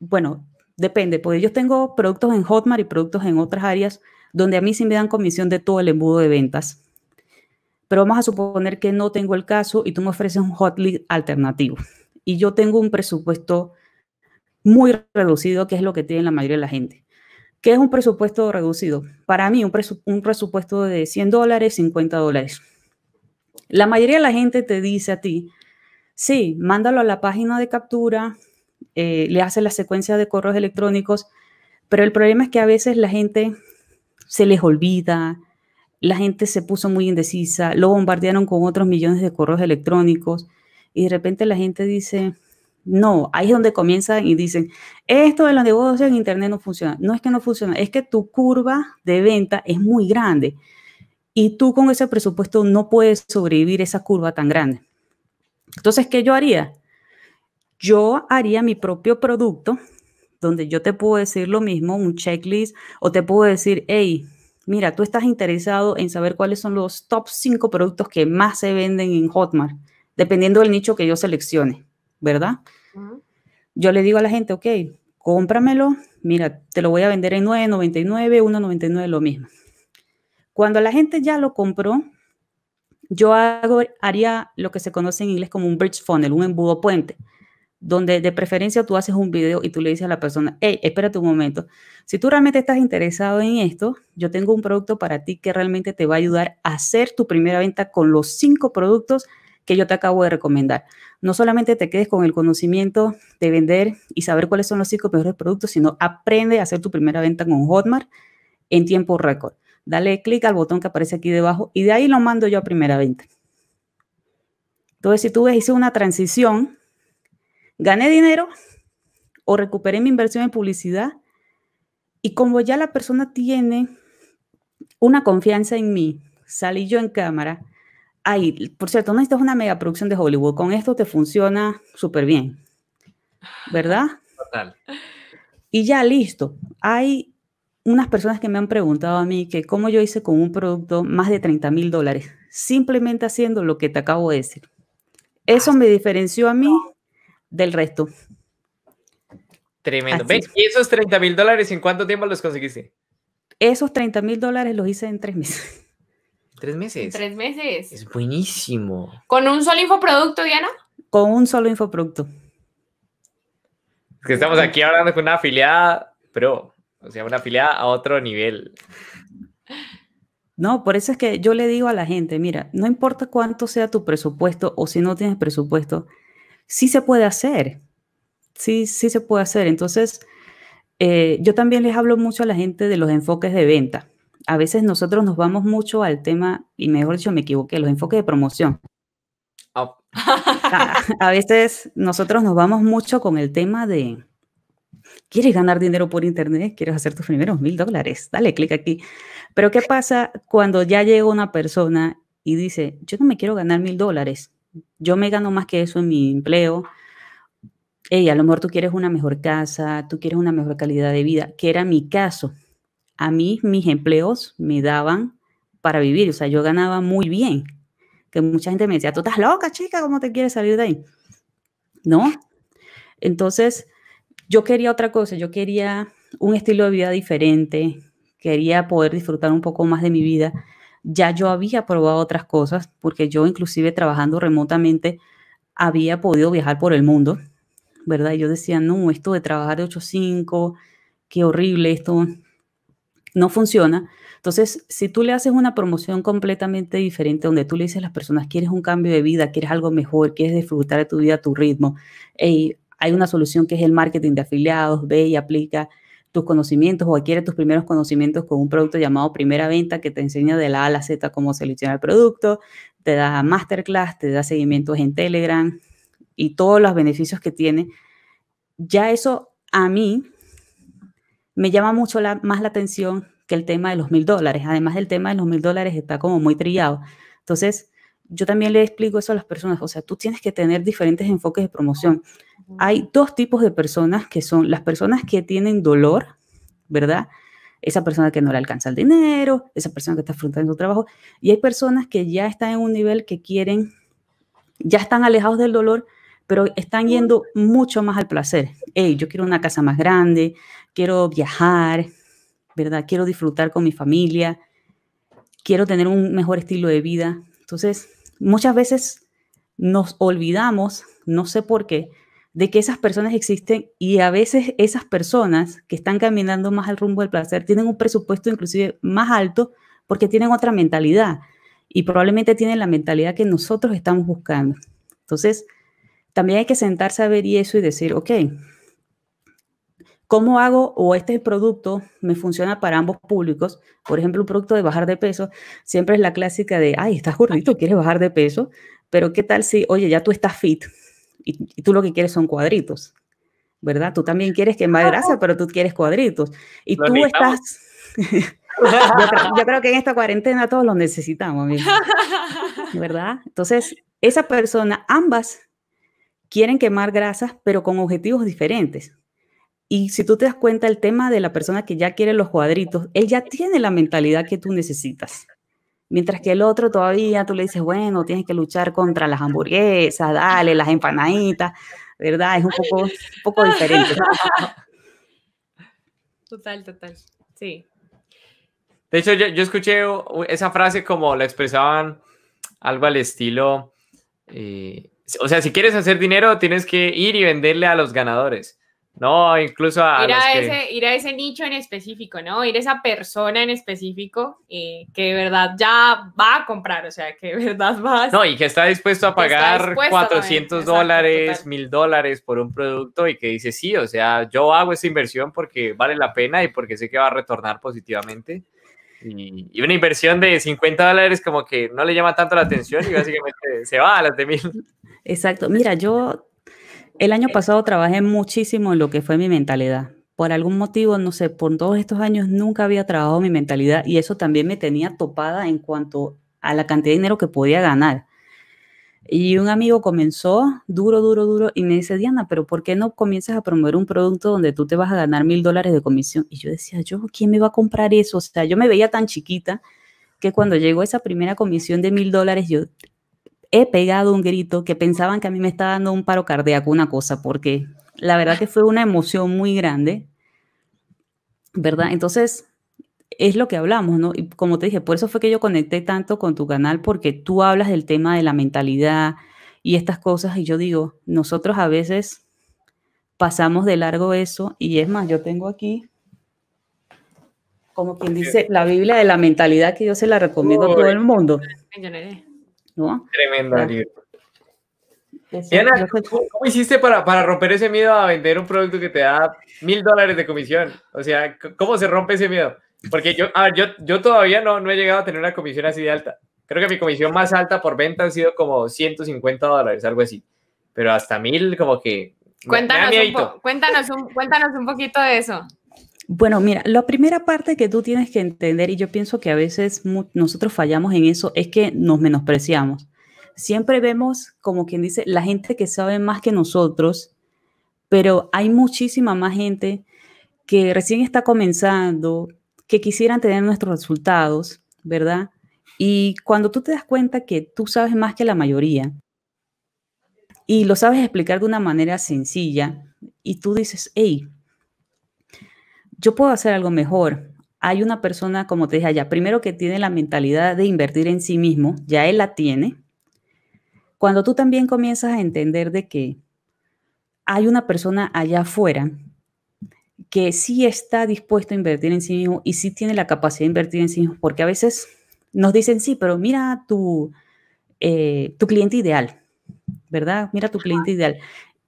bueno, depende, porque yo tengo productos en Hotmart y productos en otras áreas donde a mí sí me dan comisión de todo el embudo de ventas pero vamos a suponer que no tengo el caso y tú me ofreces un hot alternativo y yo tengo un presupuesto muy reducido, que es lo que tiene la mayoría de la gente. ¿Qué es un presupuesto reducido? Para mí, un, presupuesto de 100 dólares, 50 dólares. La mayoría de la gente te dice a ti, sí, mándalo a la página de captura, eh, le hace la secuencia de correos electrónicos, pero el problema es que a veces la gente se les olvida, la gente se puso muy indecisa, lo bombardearon con otros millones de correos electrónicos y de repente la gente dice, no, ahí es donde comienzan y dicen, esto de los negocios en Internet no funciona. No es que no funciona, es que tu curva de venta es muy grande y tú con ese presupuesto no puedes sobrevivir esa curva tan grande. Entonces, ¿qué yo haría? Yo haría mi propio producto donde yo te puedo decir lo mismo, un checklist, o te puedo decir, hey, mira, tú estás interesado en saber cuáles son los top 5 productos que más se venden en Hotmart, dependiendo del nicho que yo seleccione, ¿verdad? Yo le digo a la gente, ok, cómpramelo, mira, te lo voy a vender en 9.99, 1.99, lo mismo. Cuando la gente ya lo compró, yo hago, haría lo que se conoce en inglés como un bridge funnel, un embudo puente donde de preferencia tú haces un video y tú le dices a la persona, hey, espérate un momento, si tú realmente estás interesado en esto, yo tengo un producto para ti que realmente te va a ayudar a hacer tu primera venta con los cinco productos que yo te acabo de recomendar. No solamente te quedes con el conocimiento de vender y saber cuáles son los cinco mejores productos, sino aprende a hacer tu primera venta con Hotmart en tiempo récord. Dale clic al botón que aparece aquí debajo y de ahí lo mando yo a primera venta. Entonces, si tú ves, hice una transición gané dinero o recuperé mi inversión en publicidad. Y como ya la persona tiene una confianza en mí, salí yo en cámara. Ay, por cierto, no necesitas una mega producción de Hollywood. Con esto te funciona súper bien. ¿Verdad? Total. Y ya listo. Hay unas personas que me han preguntado a mí que cómo yo hice con un producto más de 30 mil dólares, simplemente haciendo lo que te acabo de decir. Eso ah, me diferenció a mí del resto. Tremendo. ¿Ves? ¿Y esos 30 mil dólares en cuánto tiempo los conseguiste? Esos 30 mil dólares los hice en tres meses. ¿Tres meses? tres meses. Es buenísimo. ¿Con un solo infoproducto, Diana? Con un solo infoproducto. Es que estamos aquí hablando con una afiliada pero o sea, una afiliada a otro nivel. No, por eso es que yo le digo a la gente, mira, no importa cuánto sea tu presupuesto o si no tienes presupuesto, sí se puede hacer, sí, sí se puede hacer. Entonces, eh, yo también les hablo mucho a la gente de los enfoques de venta. A veces nosotros nos vamos mucho al tema, y mejor dicho, me equivoqué, los enfoques de promoción. *laughs* a, a veces nosotros nos vamos mucho con el tema de, ¿Quieres ganar dinero por Internet? ¿Quieres hacer tus primeros mil dólares? Dale clic aquí. Pero ¿qué pasa cuando ya llega una persona y dice, yo no me quiero ganar mil dólares? yo me gano más que eso en mi empleo. ella a lo mejor tú quieres una mejor casa, tú quieres una mejor calidad de vida, que era mi caso. A mí mis empleos me daban para vivir, o sea, yo ganaba muy bien. Que mucha gente me decía, tú estás loca, chica, ¿cómo te quieres salir de ahí? ¿No? Entonces, yo quería otra cosa, yo quería un estilo de vida diferente, quería poder disfrutar un poco más de mi vida ya yo había probado otras cosas, porque yo inclusive trabajando remotamente había podido viajar por el mundo, ¿verdad? Y yo decía, no, esto de trabajar de 8-5, qué horrible, esto no funciona. Entonces, si tú le haces una promoción completamente diferente, donde tú le dices a las personas, quieres un cambio de vida, quieres algo mejor, quieres disfrutar de tu vida a tu ritmo, hay una solución que es el marketing de afiliados, ve y aplica tus conocimientos o adquiere tus primeros conocimientos con un producto llamado Primera Venta que te enseña de la A a la Z cómo seleccionar el producto, te da masterclass, te da seguimientos en Telegram y todos los beneficios que tiene. Ya eso a mí me llama mucho más la atención que el tema de los mil dólares. Además del tema de los mil dólares está como muy trillado. Entonces, yo también le explico eso a las personas. O sea, tú tienes que tener diferentes enfoques de promoción. Hay dos tipos de personas que son las personas que tienen dolor, ¿verdad? Esa persona que no le alcanza el dinero, esa persona que está afrontando su trabajo, y hay personas que ya están en un nivel que quieren, ya están alejados del dolor, pero están yendo mucho más al placer. Hey, yo quiero una casa más grande, quiero viajar, ¿verdad? Quiero disfrutar con mi familia, quiero tener un mejor estilo de vida. Entonces, muchas veces nos olvidamos, no sé por qué, de que esas personas existen y a veces esas personas que están caminando más al rumbo del placer tienen un presupuesto inclusive más alto porque tienen otra mentalidad y probablemente tienen la mentalidad que nosotros estamos buscando. Entonces, también hay que sentarse a ver y eso y decir, ok, ¿cómo hago o este producto me funciona para ambos públicos? Por ejemplo, un producto de bajar de peso siempre es la clásica de, ay, estás gordito, quieres bajar de peso, pero ¿qué tal si, oye, ya tú estás fit? y, tú lo que quieres son cuadritos, ¿verdad? Tú también quieres quemar grasa, pero tú quieres cuadritos. Y tú estás... *laughs* yo, creo, que en esta cuarentena todos los necesitamos, ¿verdad? Entonces, esa persona, ambas quieren quemar grasas, pero con objetivos diferentes. Y si tú te das cuenta, el tema de la persona que ya quiere los cuadritos, él ya tiene la mentalidad que tú necesitas. Mientras que el otro todavía tú le dices, bueno, tienes que luchar contra las hamburguesas, dale, las empanaditas, ¿verdad? Es un poco, poco diferente. *laughs* Total, total, sí. De hecho, yo, escuché esa frase como la expresaban algo al estilo, eh, o sea, si quieres hacer dinero, tienes que ir y venderle a los ganadores. No, incluso a. Ir a, ese, nicho en específico, ¿no? Ir a esa persona en específico eh, que de verdad ya va a comprar, o sea, que de verdad *laughs* va a. No, y que está dispuesto a pagar 400 dólares, mil dólares por un producto y que dice, sí, o sea, yo hago esa inversión porque vale la pena y porque sé que va a retornar positivamente. Y, una inversión de 50 dólares como que no le llama tanto la atención y básicamente se va a las de mil. Exacto. Mira, yo el año eh, pasado trabajé muchísimo en lo que fue mi mentalidad. Por algún motivo, no sé, por todos estos años nunca había trabajado mi mentalidad y eso también me tenía topada en cuanto a la cantidad de dinero que podía ganar. Y un amigo comenzó duro, duro, duro y me dice, Diana, pero ¿por qué no comienzas a promover un producto donde tú te vas a ganar mil dólares de comisión? Y yo decía, yo, ¿quién me va a comprar eso? O sea, yo me veía tan chiquita que cuando llegó esa primera comisión de mil dólares, yo he pegado un grito que pensaban que a mí me estaba dando un paro cardíaco, una cosa, porque la verdad que fue una emoción muy grande, ¿verdad? Entonces, es lo que hablamos, ¿no? Y como te dije, por eso fue que yo conecté tanto con tu canal, porque tú hablas del tema de la mentalidad y estas cosas, y yo digo, nosotros a veces pasamos de largo eso, y es más, yo tengo aquí, como quien dice, la Biblia de la mentalidad que yo se la recomiendo a todo el mundo. ¿no? Tremendo, ¿cómo, hiciste para, para romper ese miedo a vender un producto que te da mil dólares de comisión? O sea, ¿cómo se rompe ese miedo? Porque yo, yo, yo todavía no, no he llegado a tener una comisión así de alta. Creo que mi comisión más alta por venta ha sido como 150 dólares, algo así. Pero hasta mil, como que. Cuéntanos, cuéntanos, un, cuéntanos un poquito de eso. Bueno, mira, la primera parte que tú tienes que entender, y yo pienso que a veces nosotros fallamos en eso, es que nos menospreciamos. Siempre vemos, como quien dice, la gente que sabe más que nosotros, pero hay muchísima más gente que recién está comenzando, que quisieran tener nuestros resultados, ¿verdad? Y cuando tú te das cuenta que tú sabes más que la mayoría y lo sabes explicar de una manera sencilla y tú dices, hey, yo puedo hacer algo mejor. Hay una persona, como te dije allá, primero que tiene la mentalidad de invertir en sí mismo, ya él la tiene. Cuando tú también comienzas a entender de que hay una persona allá afuera que sí está dispuesto a invertir en sí mismo y sí tiene la capacidad de invertir en sí mismo, porque a veces nos dicen, sí, pero mira tu, eh, tu cliente ideal, ¿verdad? Mira tu cliente ideal.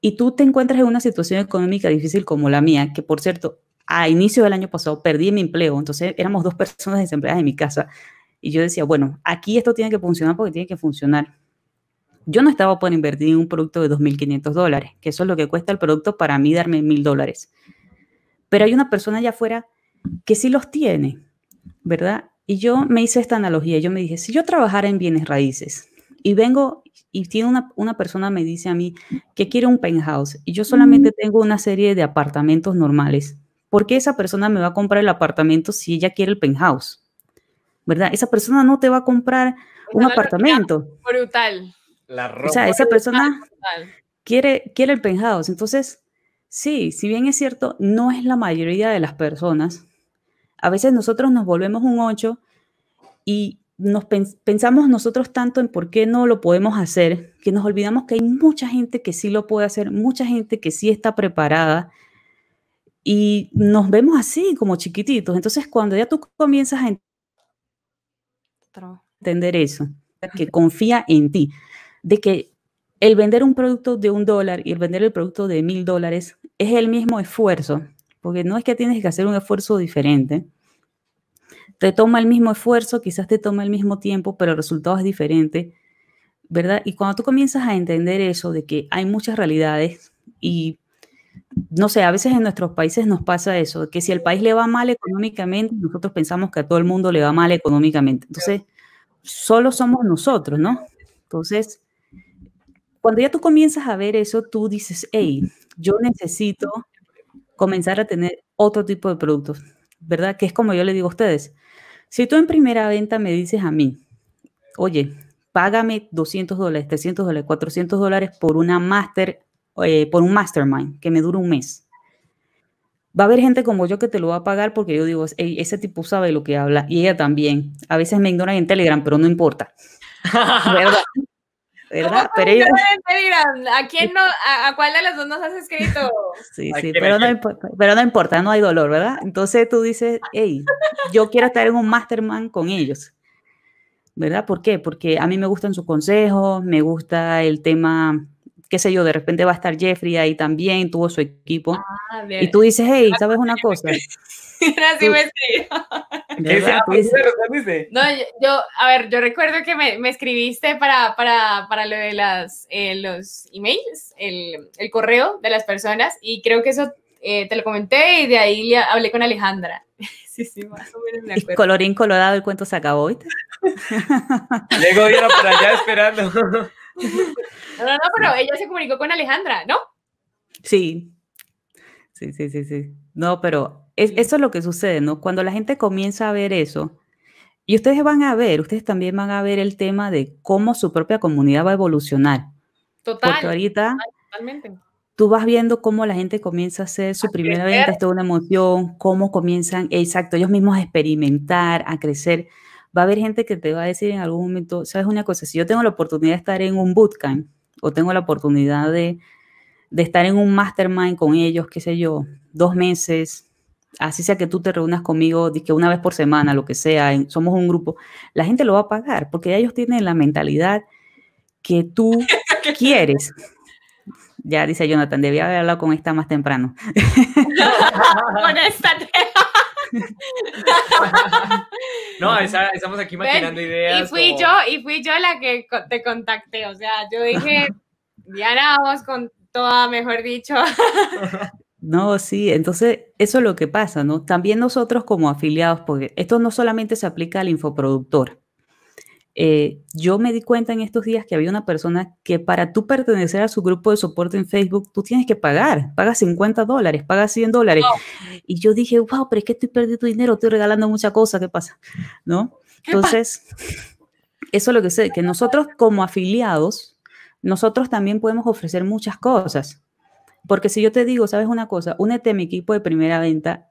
Y tú te encuentras en una situación económica difícil como la mía, que por cierto, a inicio del año pasado perdí mi empleo, entonces éramos dos personas desempleadas en mi casa. Y yo decía, bueno, aquí esto tiene que funcionar porque tiene que funcionar. Yo no estaba por invertir en un producto de 2.500 dólares, que eso es lo que cuesta el producto para mí darme 1.000 dólares. Pero hay una persona allá afuera que sí los tiene, ¿verdad? Y yo me hice esta analogía, yo me dije, si yo trabajara en bienes raíces y vengo y tiene una, una persona me dice a mí que quiere un penthouse y yo solamente tengo una serie de apartamentos normales, ¿por qué esa persona me va a comprar el apartamento si ella quiere el penthouse? ¿Verdad? Esa persona no te va a comprar un apartamento. Brutal. O sea, esa persona quiere, quiere el penthouse. Entonces, sí, si bien es cierto, no es la mayoría de las personas. A veces nosotros nos volvemos un ocho y nos pensamos nosotros tanto en por qué no lo podemos hacer, que nos olvidamos que hay mucha gente que sí lo puede hacer, mucha gente que sí está preparada, y nos vemos así, como chiquititos. Entonces, cuando ya tú comienzas a entender eso, que *laughs* confía en ti, de que el vender un producto de un dólar y el vender el producto de mil dólares es el mismo esfuerzo, porque no es que tienes que hacer un esfuerzo diferente. Te toma el mismo esfuerzo, quizás te toma el mismo tiempo, pero el resultado es diferente, ¿verdad? Y cuando tú comienzas a entender eso, de que hay muchas realidades y no sé, a veces en nuestros países nos pasa eso, que si el país le va mal económicamente, nosotros pensamos que a todo el mundo le va mal económicamente. Entonces, solo somos nosotros, ¿no? Entonces, cuando ya tú comienzas a ver eso, tú dices, hey, yo necesito comenzar a tener otro tipo de productos, ¿verdad? Que es como yo le digo a ustedes. Si tú en primera venta me dices a mí, oye, págame 200 dólares, 300 dólares, 400 dólares por una máster eh, por un mastermind que me dure un mes. Va a haber gente como yo que te lo va a pagar porque yo digo, ese tipo sabe lo que habla y ella también. A veces me ignoran en Telegram, pero no importa. *laughs* ¿Verdad? ¿Verdad? Pero ¿A quién no, a, cuál de las dos nos has escrito? *laughs* Sí, sí, importa, pero no importa, no hay dolor, ¿verdad? Entonces tú dices, hey, yo quiero estar en un mastermind con ellos. ¿Verdad? ¿Por qué? Porque a mí me gustan sus consejos, me gusta el tema qué sé yo, de repente va a estar Jeffrey ahí también, tuvo su equipo. Ah, y tú dices, hey, ¿sabes una cosa? Así *laughs* me *laughs* No, yo, a ver, yo recuerdo que me, escribiste para, para, para, lo de las, eh, los emails, el, el, correo de las personas, y creo que eso eh, te lo comenté y de ahí hablé con Alejandra. *laughs* Sí, sí, más o menos me colorín colorado, el cuento se acabó, ¿viste? Llego yo por allá esperando. No, no, pero ella se comunicó con Alejandra, ¿no? Sí, sí, sí, sí, sí. No, pero eso es lo que sucede, ¿no? Cuando la gente comienza a ver eso, y ustedes van a ver, ustedes también van a ver el tema de cómo su propia comunidad va a evolucionar. Total. Porque ahorita totalmente. tú vas viendo cómo la gente comienza a hacer su primera venta, es una emoción, cómo comienzan, exacto, ellos mismos a experimentar, a crecer va a haber gente que te va a decir en algún momento, sabes una cosa, si yo tengo la oportunidad de estar en un bootcamp o tengo la oportunidad de, de estar en un mastermind con ellos, qué sé yo, dos meses, así sea que tú te reúnas conmigo que una vez por semana, lo que sea, somos un grupo, la gente lo va a pagar porque ellos tienen la mentalidad que tú *laughs* quieres. Ya dice Jonathan, debía haber hablado con esta más temprano. *laughs* *laughs* no, estamos aquí maquinando ideas. Y fui yo, y fui yo la que te contacté. O sea, yo dije, *laughs* Diana, vamos con toda, mejor dicho. No, sí, entonces eso es lo que pasa, ¿no? También nosotros como afiliados, porque esto no solamente se aplica al infoproductor, eh, yo me di cuenta en estos días que había una persona que para tú pertenecer a su grupo de soporte en Facebook, tú tienes que pagar, pagas 50 dólares, pagas 100 dólares. Y yo dije, wow, pero es que estoy perdiendo dinero, estoy regalando mucha cosa, ¿qué pasa? ¿No? Entonces, eso es lo que sé, que nosotros como afiliados, nosotros también podemos ofrecer muchas cosas. Porque si yo te digo, ¿sabes una cosa? Únete a mi equipo de primera venta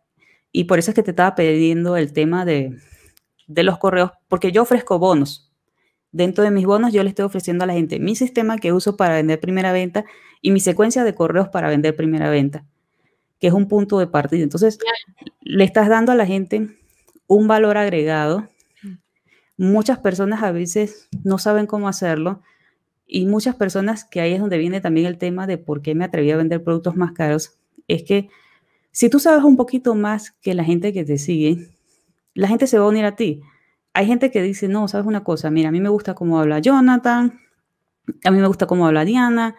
y por eso es que te estaba pidiendo el tema de los correos, porque yo ofrezco bonos. Dentro de mis bonos yo le estoy ofreciendo a la gente mi sistema que uso para vender primera venta y mi secuencia de correos para vender primera venta, que es un punto de partida. Entonces, le estás dando a la gente un valor agregado. Muchas personas a veces no saben cómo hacerlo y muchas personas que ahí es donde viene también el tema de por qué me atreví a vender productos más caros, es que si tú sabes un poquito más que la gente que te sigue, la gente se va a unir a ti hay gente que dice, no, sabes una cosa, mira, a mí me gusta cómo habla Jonathan, a mí me gusta cómo habla Diana,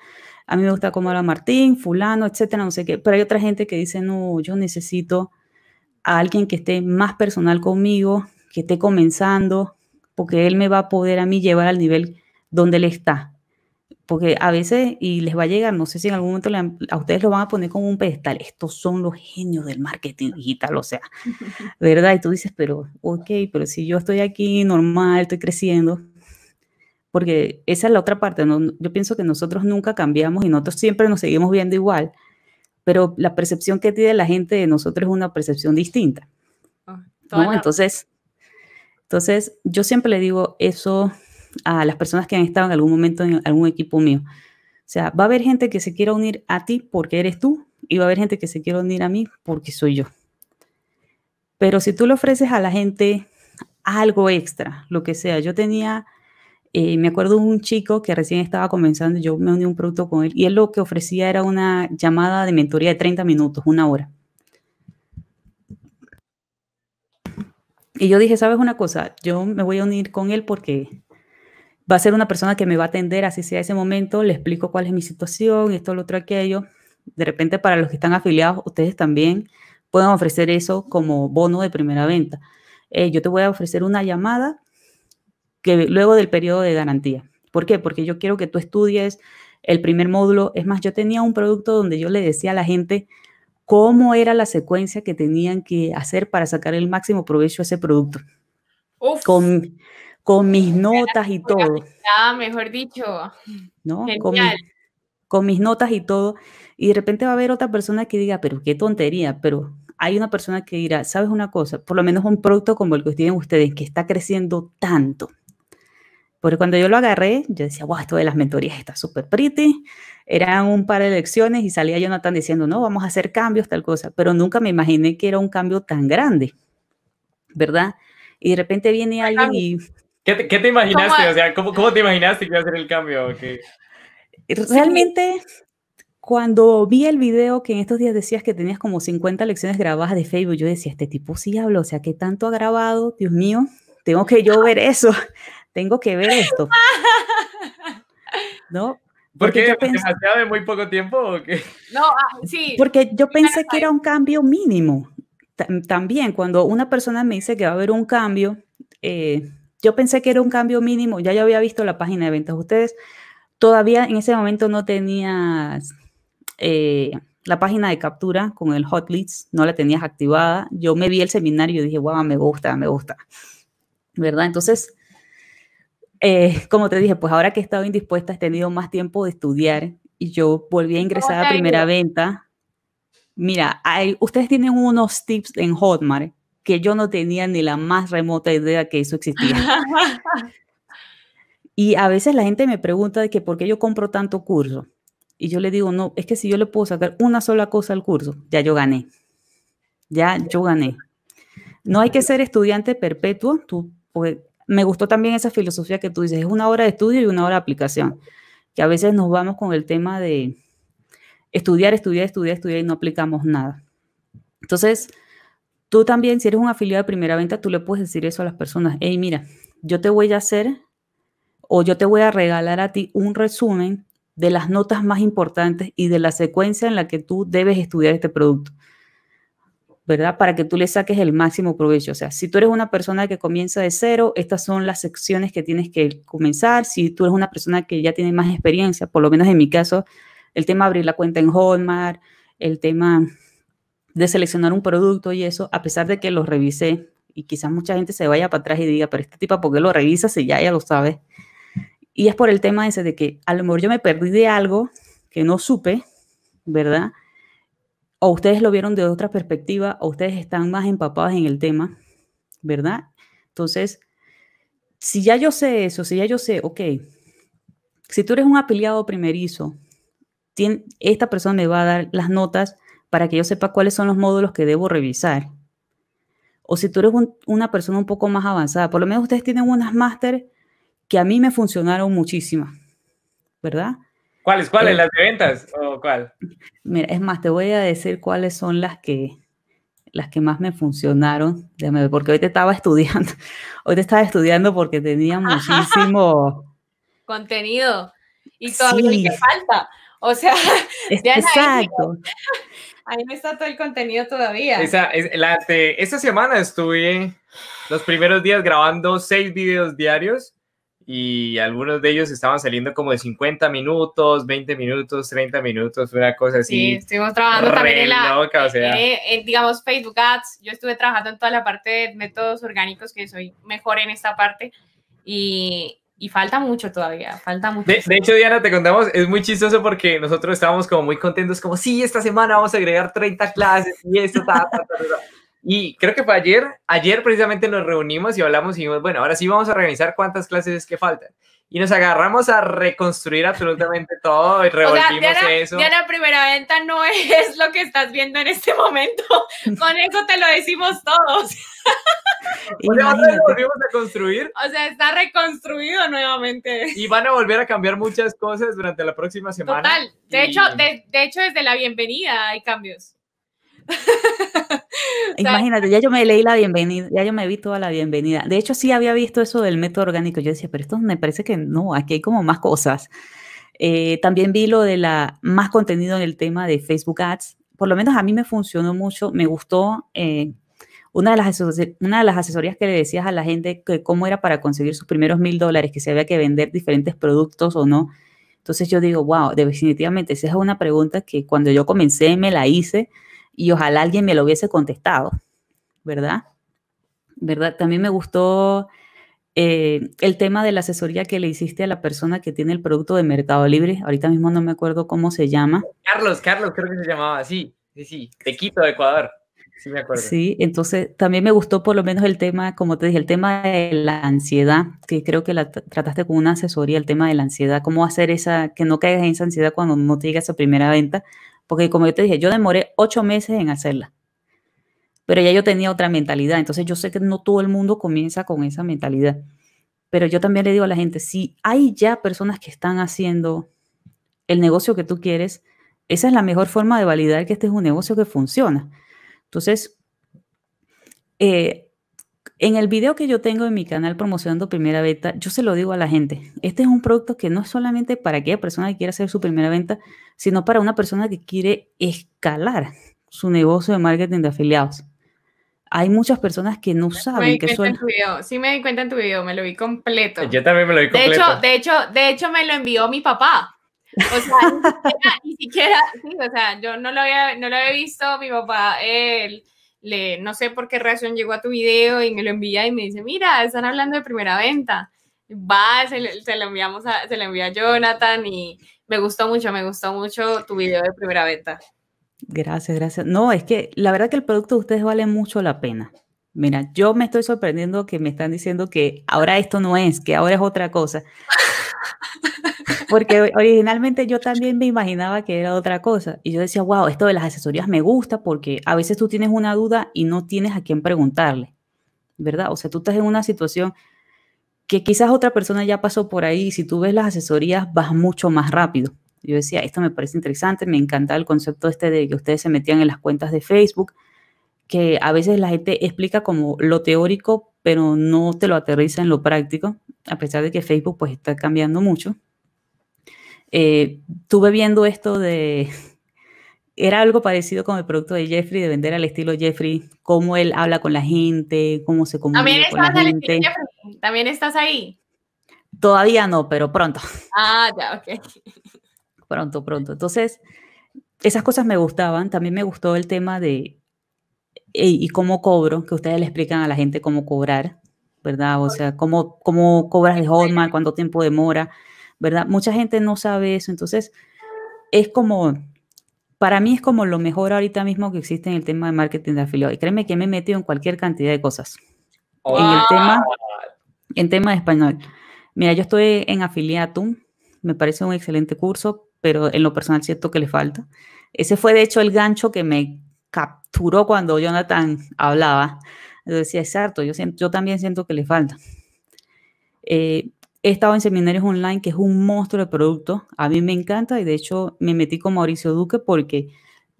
a mí me gusta cómo habla Martín, fulano, etcétera, no sé qué. Pero hay otra gente que dice, no, yo necesito a alguien que esté más personal conmigo, que esté comenzando, porque él me va a poder a mí llevar al nivel donde él está porque a veces, y les va a llegar, no sé si en algún momento a ustedes lo van a poner como un pedestal, estos son los genios del marketing digital, o sea, *laughs* ¿verdad? Y tú dices, pero, ok, pero si yo estoy aquí normal, estoy creciendo, porque esa es la otra parte, yo pienso que nosotros nunca cambiamos y nosotros siempre nos seguimos viendo igual, pero la percepción que tiene la gente de nosotros es una percepción distinta. Ah, entonces, entonces, yo siempre le digo, eso a las personas que han estado en algún momento en algún equipo mío. O sea, va a haber gente que se quiera unir a ti porque eres tú y va a haber gente que se quiera unir a mí porque soy yo. Pero si tú le ofreces a la gente algo extra, lo que sea, yo tenía, eh, me acuerdo un chico que recién estaba comenzando, yo me uní a un producto con él y él lo que ofrecía era una llamada de mentoría de 30 minutos, una hora. Y yo dije, ¿sabes una cosa? Yo me voy a unir con él porque va a ser una persona que me va a atender, así sea ese momento, le explico cuál es mi situación, esto, lo otro, aquello. De repente, para los que están afiliados, ustedes también pueden ofrecer eso como bono de primera venta. Eh, yo te voy a ofrecer una llamada que luego del periodo de garantía. ¿Por qué? Porque yo quiero que tú estudies el primer módulo. Es más, yo tenía un producto donde yo le decía a la gente cómo era la secuencia que tenían que hacer para sacar el máximo provecho a ese producto. Uf. Con, con mis notas y todo. Ah, mejor dicho. ¿No? Con mis, notas y todo. Y de repente va a haber otra persona que diga, pero qué tontería, pero hay una persona que dirá, ¿sabes una cosa? Por lo menos un producto como el que tienen ustedes, que está creciendo tanto. Porque cuando yo lo agarré, yo decía, wow, esto de las mentorías está súper pretty. Eran un par de lecciones y salía Jonathan diciendo, no, vamos a hacer cambios, tal cosa. Pero nunca me imaginé que era un cambio tan grande, ¿verdad? Y de repente viene alguien y ¿Qué te, imaginaste? O sea, ¿cómo, ¿cómo, te imaginaste que iba a ser el cambio? Realmente, cuando vi el video que en estos días decías que tenías como 50 lecciones grabadas de Facebook, yo decía, este tipo sí habló, o sea, ¿qué tanto ha grabado? Dios mío, tengo que yo ver eso, *laughs* tengo que ver esto. ¿No? Porque, ¿Por qué? de muy poco tiempo o No, ah, sí. Porque yo pensé que era un cambio mínimo. también, cuando una persona me dice que va a haber un cambio, eh, yo pensé que era un cambio mínimo, ya yo había visto la página de ventas. de Ustedes todavía en ese momento no tenías eh, la página de captura con el hot leads, no la tenías activada. Yo me vi el seminario y dije, guau, me gusta, me gusta. ¿Verdad? Entonces, eh, como te dije, pues ahora que he estado indispuesta, he tenido más tiempo de estudiar y yo volví a ingresar a primera venta. Mira, hay, ustedes tienen unos tips en Hotmart que yo no tenía ni la más remota idea que eso existía. *laughs* y a veces la gente me pregunta de que por qué yo compro tanto curso. Y yo le digo, no, es que si yo le puedo sacar una sola cosa al curso, ya yo gané. Ya yo gané. No hay que ser estudiante perpetuo. me gustó también esa filosofía que tú dices, es una hora de estudio y una hora de aplicación. Que a veces nos vamos con el tema de estudiar, estudiar, estudiar, estudiar y no aplicamos nada. Entonces, Tú también, si eres un afiliado de primera venta, tú le puedes decir eso a las personas. Hey, mira, yo te voy a hacer o yo te voy a regalar a ti un resumen de las notas más importantes y de la secuencia en la que tú debes estudiar este producto. ¿verdad? Para que tú le saques el máximo provecho. O sea, si tú eres una persona que comienza de cero, estas son las secciones que tienes que comenzar. Si tú eres una persona que ya tiene más experiencia, por lo menos en mi caso, el tema abrir la cuenta en Hotmart, el tema de seleccionar un producto y eso, a pesar de que lo revisé, y quizás mucha gente se vaya para atrás y diga, pero este tipo, ¿por qué lo revisa si ya ya lo sabe? Y es por el tema ese de que a lo mejor yo me perdí de algo que no supe, ¿verdad? O ustedes lo vieron de otra perspectiva, o ustedes están más empapados en el tema, ¿verdad? Entonces, si ya yo sé eso, si ya yo sé, ok, si tú eres un afiliado primerizo, esta persona me va a dar las notas para que yo sepa cuáles son los módulos que debo revisar. O si tú eres una persona un poco más avanzada, por lo menos ustedes tienen unas máster que a mí me funcionaron muchísimas, ¿verdad? ¿Cuáles? ¿Cuáles? Eh, ¿Las de ventas? ¿O cuál? es más, te voy a decir cuáles son las que, las que más me funcionaron. porque hoy te estaba estudiando. *laughs* Hoy te estaba estudiando porque tenía *laughs* muchísimo... Contenido. Y todavía me falta. O sea, *laughs* exacto. Ahí, no está todo el contenido todavía. Esa, es, esta semana estuve los primeros días grabando seis videos diarios y algunos de ellos estaban saliendo como de 50 minutos, 20 minutos, 30 minutos, una cosa así. Sí, estuvimos trabajando también en la, eh, eh, digamos, Facebook Ads. Yo estuve trabajando en toda la parte de métodos orgánicos, que soy mejor en esta parte. Y, y falta mucho todavía, falta mucho. De, hecho, Diana, te contamos, es muy chistoso porque nosotros estábamos como muy contentos, como, sí, esta semana vamos a agregar 30 clases y esto, Y creo que fue ayer, ayer precisamente nos reunimos y hablamos y dijimos, bueno, ahora sí vamos a organizar cuántas clases es que faltan y nos agarramos a reconstruir absolutamente *laughs* todo y revolvimos o sea, Diana, eso. Diana Primera Venta no *laughs* es lo que estás viendo en este momento. Con eso te lo decimos todos. *laughs* o sea, volvimos a construir. O sea, está reconstruido nuevamente. Y van a volver a cambiar muchas cosas durante la próxima semana. Total. De, hecho, de hecho, desde la bienvenida hay cambios. *laughs* Imagínate, ya yo me leí la bienvenida, ya yo me vi toda la bienvenida. De hecho, sí había visto eso del método orgánico. Yo decía, pero esto me parece que no, aquí hay como más cosas. Eh, también vi lo de la más contenido en el tema de Facebook Ads. Por lo menos a mí me funcionó mucho, me gustó. Eh, una de, las una de las asesorías que le decías a la gente que cómo era para conseguir sus primeros mil dólares, que se había que vender diferentes productos o no. Entonces yo digo, wow, definitivamente, esa es una pregunta que cuando yo comencé me la hice, y ojalá alguien me lo hubiese contestado, ¿verdad? ¿Verdad? También me gustó eh, el tema de la asesoría que le hiciste a la persona que tiene el producto de Mercado Libre. Ahorita mismo no me acuerdo cómo se llama. Carlos, Carlos, creo que se llamaba, sí, sí, sí, de Quito, de Ecuador. Sí, me acuerdo. Sí, entonces también me gustó por lo menos el tema, como te dije, el tema de la ansiedad, que creo que la trataste con una asesoría, el tema de la ansiedad, cómo hacer esa, que no caigas en esa ansiedad cuando no te llega esa primera venta, porque como yo te dije, yo demoré ocho meses en hacerla. Pero ya yo tenía otra mentalidad. Entonces yo sé que no todo el mundo comienza con esa mentalidad. Pero yo también le digo a la gente, si hay ya personas que están haciendo el negocio que tú quieres, esa es la mejor forma de validar que este es un negocio que funciona. Entonces, eh, en el video que yo tengo en mi canal promocionando primera venta, yo se lo digo a la gente, este es un producto que no es solamente para aquella persona que quiere hacer su primera venta, sino para una persona que quiere escalar su negocio de marketing de afiliados. Hay muchas personas que no saben que eso Sí me di cuenta en tu video, me lo vi completo. Yo también me lo vi completo. De hecho, de hecho, de hecho me lo envió mi papá. O sea, ni siquiera, *laughs* o sea, yo no lo había, visto, mi papá, él le, no sé por qué reacción llegó a tu video y me lo envía y me dice, mira, están hablando de primera venta. Va, se, lo enviamos se envía a Jonathan y me gustó mucho, me gustó mucho tu video de primera venta. Gracias, gracias. No, es que la verdad que el producto de ustedes vale mucho la pena. Mira, yo me estoy sorprendiendo que me están diciendo que ahora esto no es, que ahora es otra cosa. *laughs* porque originalmente yo también me imaginaba que era otra cosa. Y yo decía, wow, esto de las asesorías me gusta porque a veces tú tienes una duda y no tienes a quién preguntarle, ¿verdad? O sea, tú estás en una situación que quizás otra persona ya pasó por ahí y si tú ves las asesorías vas mucho más rápido. Yo decía, esto me parece interesante, me encanta el concepto este de que ustedes se metían en las cuentas de Facebook, que a veces la gente explica como lo teórico, pero no te lo aterriza en lo práctico, a pesar de que Facebook pues está cambiando mucho eh, tuve viendo esto de... *laughs* Era algo parecido con el producto de Jeffrey, de vender al estilo Jeffrey, cómo él habla con la gente, cómo se comunica ¿También estás con la gente. ¿También estás ahí? Todavía no, pero pronto. *laughs* Ah, ya, ok. Pronto, pronto. Entonces, esas cosas me gustaban. También me gustó el tema de e, y, cómo cobro, que ustedes le explican a la gente cómo cobrar, ¿verdad? O sea, cómo, cómo cobras el hotmart, cuánto tiempo demora. ¿verdad? Mucha gente no sabe eso, entonces es como, para mí es como lo mejor ahorita mismo que existe en el tema de marketing de afiliados. Y créeme que me he metido en cualquier cantidad de cosas. En el tema, en tema de español. Mira, yo estoy en Afiliatum, me parece un excelente curso, pero en lo personal siento que le falta. Ese fue de hecho el gancho que me capturó cuando Jonathan hablaba. Yo decía, exacto, yo, siento, yo también siento que le falta. Eh, He estado en seminarios online, que es un monstruo de productos. A mí me encanta y de hecho me metí con Mauricio Duque porque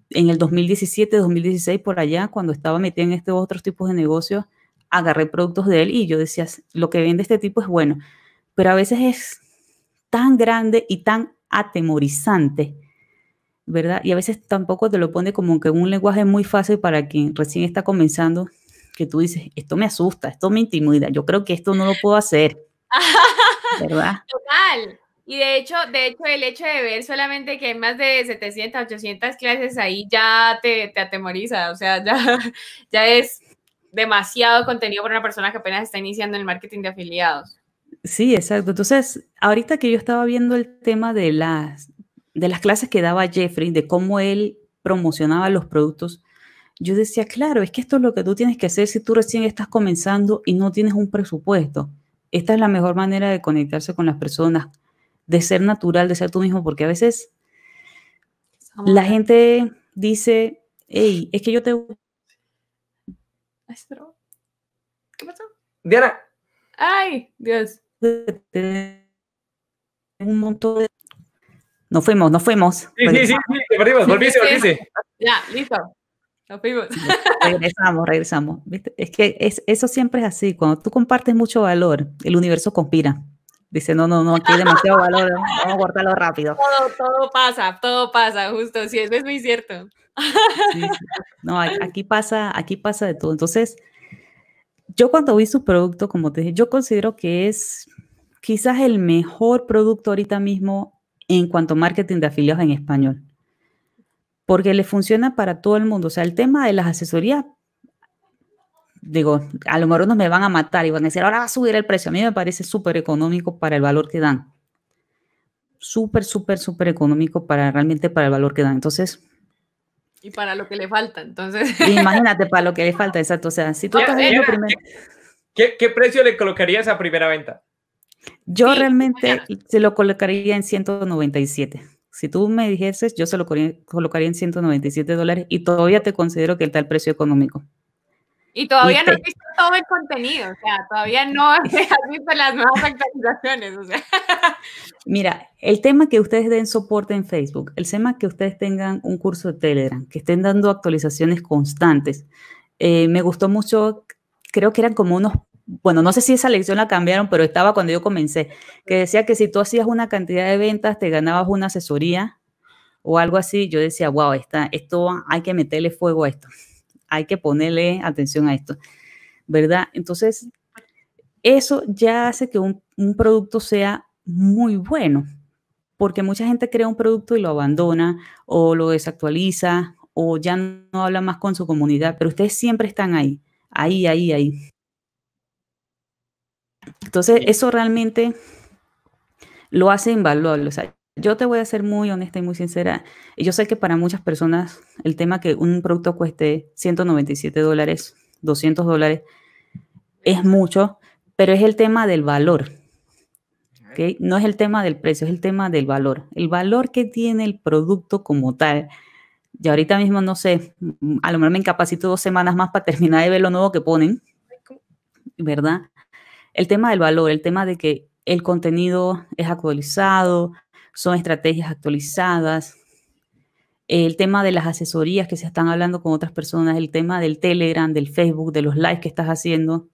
en el 2017, 2016, por allá, cuando estaba metida en estos otros tipos de negocios, agarré productos de él y yo decía, lo que vende este tipo es bueno. Pero a veces es tan grande y tan atemorizante, ¿verdad? Y a veces tampoco te lo pone como que un lenguaje muy fácil para quien recién está comenzando, que tú dices, esto me asusta, esto me intimida, yo creo que esto no lo puedo hacer. *laughs* ¿Verdad? Y de hecho, de hecho, el hecho de ver solamente que hay más de 700, 800 clases ahí ya te, atemoriza, o sea, ya, *laughs* ya es demasiado contenido para una persona que apenas está iniciando el marketing de afiliados. Sí, exacto. Entonces, ahorita que yo estaba viendo el tema de las, de las clases que daba Jeffrey, de cómo él promocionaba los productos, yo decía, claro, es que esto es lo que tú tienes que hacer si tú recién estás comenzando y no tienes un presupuesto. Esta es la mejor manera de conectarse con las personas, de ser natural, de ser tú mismo, porque a veces la gente dice, hey, es que yo te... ¿Qué pasó? Diana. Ay, Dios. Un montón de... Nos fuimos, nos fuimos. Sí, sí, sí, sí, te perdimos, volviste, volviste. Ya, listo regresamos, regresamos. Es que eso siempre es así. Cuando tú compartes mucho valor, el universo conspira. Dice, no, no, no, aquí hay demasiado valor, vamos a cortarlo rápido. Todo, pasa, todo pasa, justo, sí, eso es muy cierto. No, aquí pasa, aquí pasa de todo. Entonces, yo cuando vi su producto, como te dije, yo considero que es quizás el mejor producto ahorita mismo en cuanto a marketing de afiliados en español porque le funciona para todo el mundo. O sea, el tema de las asesorías, digo, a lo mejor nos me van a matar y van a decir, ahora va a subir el precio. A mí me parece súper económico para el valor que dan. Súper, súper, súper económico para realmente para el valor que dan. Entonces, y para lo que le falta, entonces. *laughs* Imagínate para lo que le falta, exacto. O sea, si tú ¿Qué, precio le colocarías a primera venta? Yo realmente se lo colocaría en 197. Si tú me dijeses, yo se lo colocaría en 197 dólares y todavía te considero que está el precio económico. Y todavía no has visto todo el contenido, o sea, todavía no *laughs* has visto las nuevas actualizaciones. *laughs* Mira, el tema que ustedes den soporte en Facebook, el tema que ustedes tengan un curso de Telegram, que estén dando actualizaciones constantes. Eh, me gustó mucho, creo que eran como unos bueno, no sé si esa lección la cambiaron, pero estaba cuando yo comencé, que decía que si tú hacías una cantidad de ventas, te ganabas una asesoría o algo así. Yo decía, wow, esto hay que meterle fuego a esto, hay que ponerle atención a esto, ¿verdad? Entonces, eso ya hace que un producto sea muy bueno, porque mucha gente crea un producto y lo abandona o lo desactualiza o ya no habla más con su comunidad, pero ustedes siempre están ahí, ahí, ahí, ahí. Entonces, eso realmente lo hace invaluable. O sea, yo te voy a ser muy honesta y muy sincera. Y Yo sé que para muchas personas el tema que un producto cueste 197 dólares, 200 dólares, es mucho, pero es el tema del valor. ¿okay? No es el tema del precio, es el tema del valor. El valor que tiene el producto como tal. Y ahorita mismo no sé, a lo mejor me incapacito dos semanas más para terminar de ver lo nuevo que ponen, ¿verdad? El tema del valor, el tema de que el contenido es actualizado, son estrategias actualizadas, el tema de las asesorías que se están hablando con otras personas, el tema del Telegram, del Facebook, de los likes que estás haciendo,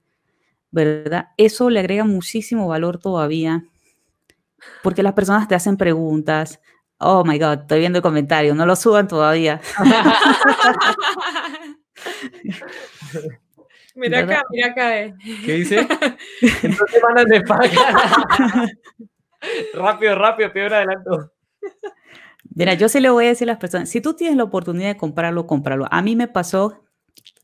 ¿verdad? Eso le agrega muchísimo valor todavía, porque las personas te hacen preguntas. Oh my God, estoy viendo el comentario, no lo suban todavía. *laughs* *laughs* Mira acá, mira acá. Eh. ¿Qué dice? *laughs* en de paga. rápido, rápido, peor adelanto. Mira, yo sí le voy a decir a las personas, si tú tienes la oportunidad de comprarlo, cómpralo. A mí me pasó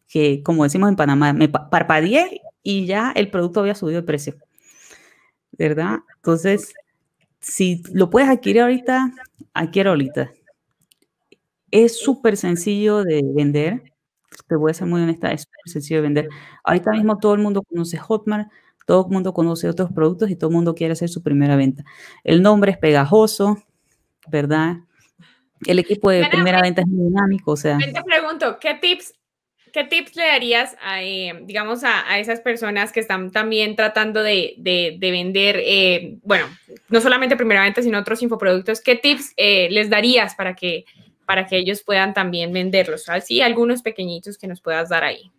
que, como decimos en Panamá, me parpadeé y ya el producto había subido de precio. ¿Verdad? Entonces, si lo puedes adquirir ahorita, adquiere ahorita. Es súper sencillo de vender te voy a ser muy honesta, es sencillo vender. Ahorita mismo todo el mundo conoce Hotmart, todo el mundo conoce otros productos y todo el mundo quiere hacer su primera venta. El nombre es pegajoso, ¿verdad? El equipo de primera venta es muy dinámico, o sea. Te pregunto, ¿qué tips, qué tips le darías, a, eh, digamos, a, esas personas que están también tratando de, vender, eh, bueno, no solamente primera venta, sino otros infoproductos? ¿Qué tips eh, les darías para que para que ellos puedan también venderlos. Así algunos pequeñitos que nos puedas dar ahí.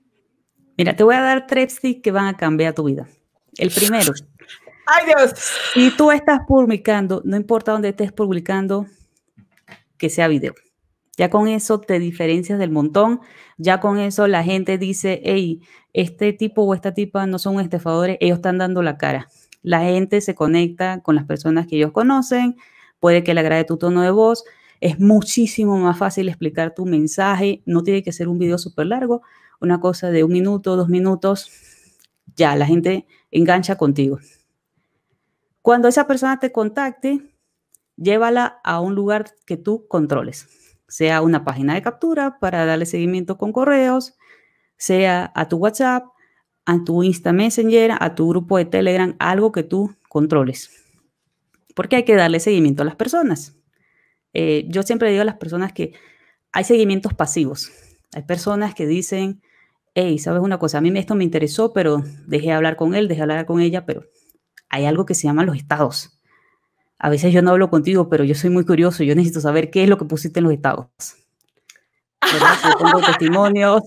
Mira, te voy a dar tres tips que van a cambiar tu vida. El primero. *laughs* ¡Ay, Dios! Si tú estás publicando, no importa dónde estés publicando, que sea video. Ya con eso te diferencias del montón. Ya con eso la gente dice, hey, este tipo o esta tipa no son estafadores, ellos están dando la cara. La gente se conecta con las personas que ellos conocen, puede que le agrade tu tono de voz es muchísimo más fácil explicar tu mensaje, no tiene que ser un video súper largo, una cosa de un minuto, dos minutos, ya la gente engancha contigo. Cuando esa persona te contacte, llévala a un lugar que tú controles, sea una página de captura para darle seguimiento con correos, sea a tu WhatsApp, a tu Insta Messenger, a tu grupo de Telegram, algo que tú controles. Porque hay que darle seguimiento a las personas. Eh, yo siempre digo a las personas que hay seguimientos pasivos. Hay personas que dicen, hey, ¿sabes una cosa? A mí esto me interesó, pero dejé de hablar con él, dejé de hablar con ella, pero hay algo que se llama los estados. A veces yo no hablo contigo, pero yo soy muy curioso, yo necesito saber qué es lo que pusiste en los estados. Si pongo *laughs* testimonios,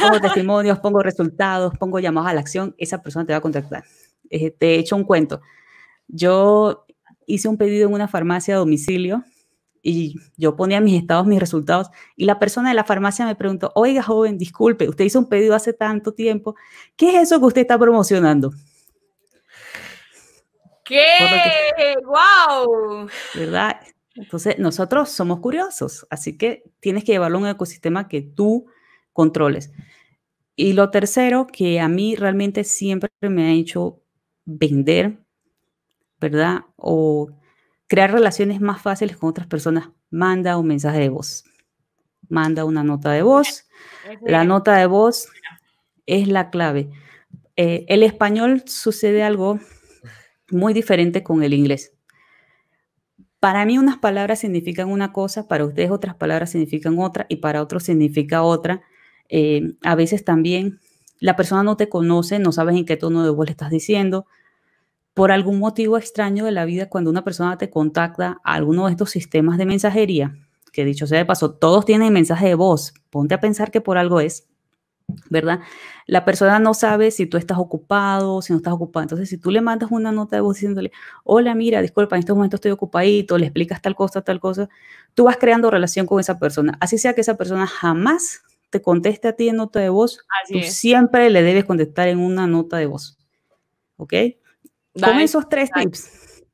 pongo testimonios, pongo resultados, pongo llamados a la acción, esa persona te va a contactar. Eh, te he hecho un cuento. Yo hice un pedido en una farmacia a domicilio y yo ponía mis estados, mis resultados, y la persona de la farmacia me preguntó, oiga joven, disculpe, usted hizo un pedido hace tanto tiempo, ¿qué es eso que usted está promocionando? ¿Qué? ¡Wow! ¿Verdad? Entonces, nosotros somos curiosos, así que tienes que llevarlo a un ecosistema que tú controles. Y lo tercero, que a mí realmente siempre me ha hecho vender, ¿verdad? O crear relaciones más fáciles con otras personas, manda un mensaje de voz. Manda una nota de voz. La nota de voz es la clave. Eh, el español sucede algo muy diferente con el inglés. Para mí unas palabras significan una cosa, para ustedes otras palabras significan otra y para otros significa otra. Eh, a veces también la persona no te conoce, no sabes en qué tono de voz le estás diciendo, por algún motivo extraño de la vida, cuando una persona te contacta a alguno de estos sistemas de mensajería, que dicho sea de paso, todos tienen mensaje de voz, ponte a pensar que por algo es, ¿verdad? La persona no sabe si tú estás ocupado, si no estás ocupado. Entonces, si tú le mandas una nota de voz diciéndole, hola, mira, disculpa, en estos momentos estoy ocupadito, le explicas tal cosa, tal cosa, tú vas creando relación con esa persona. Así sea que esa persona jamás te conteste a ti en nota de voz, tú siempre le debes contestar en una nota de voz. ¿Ok? Con esos tres tips,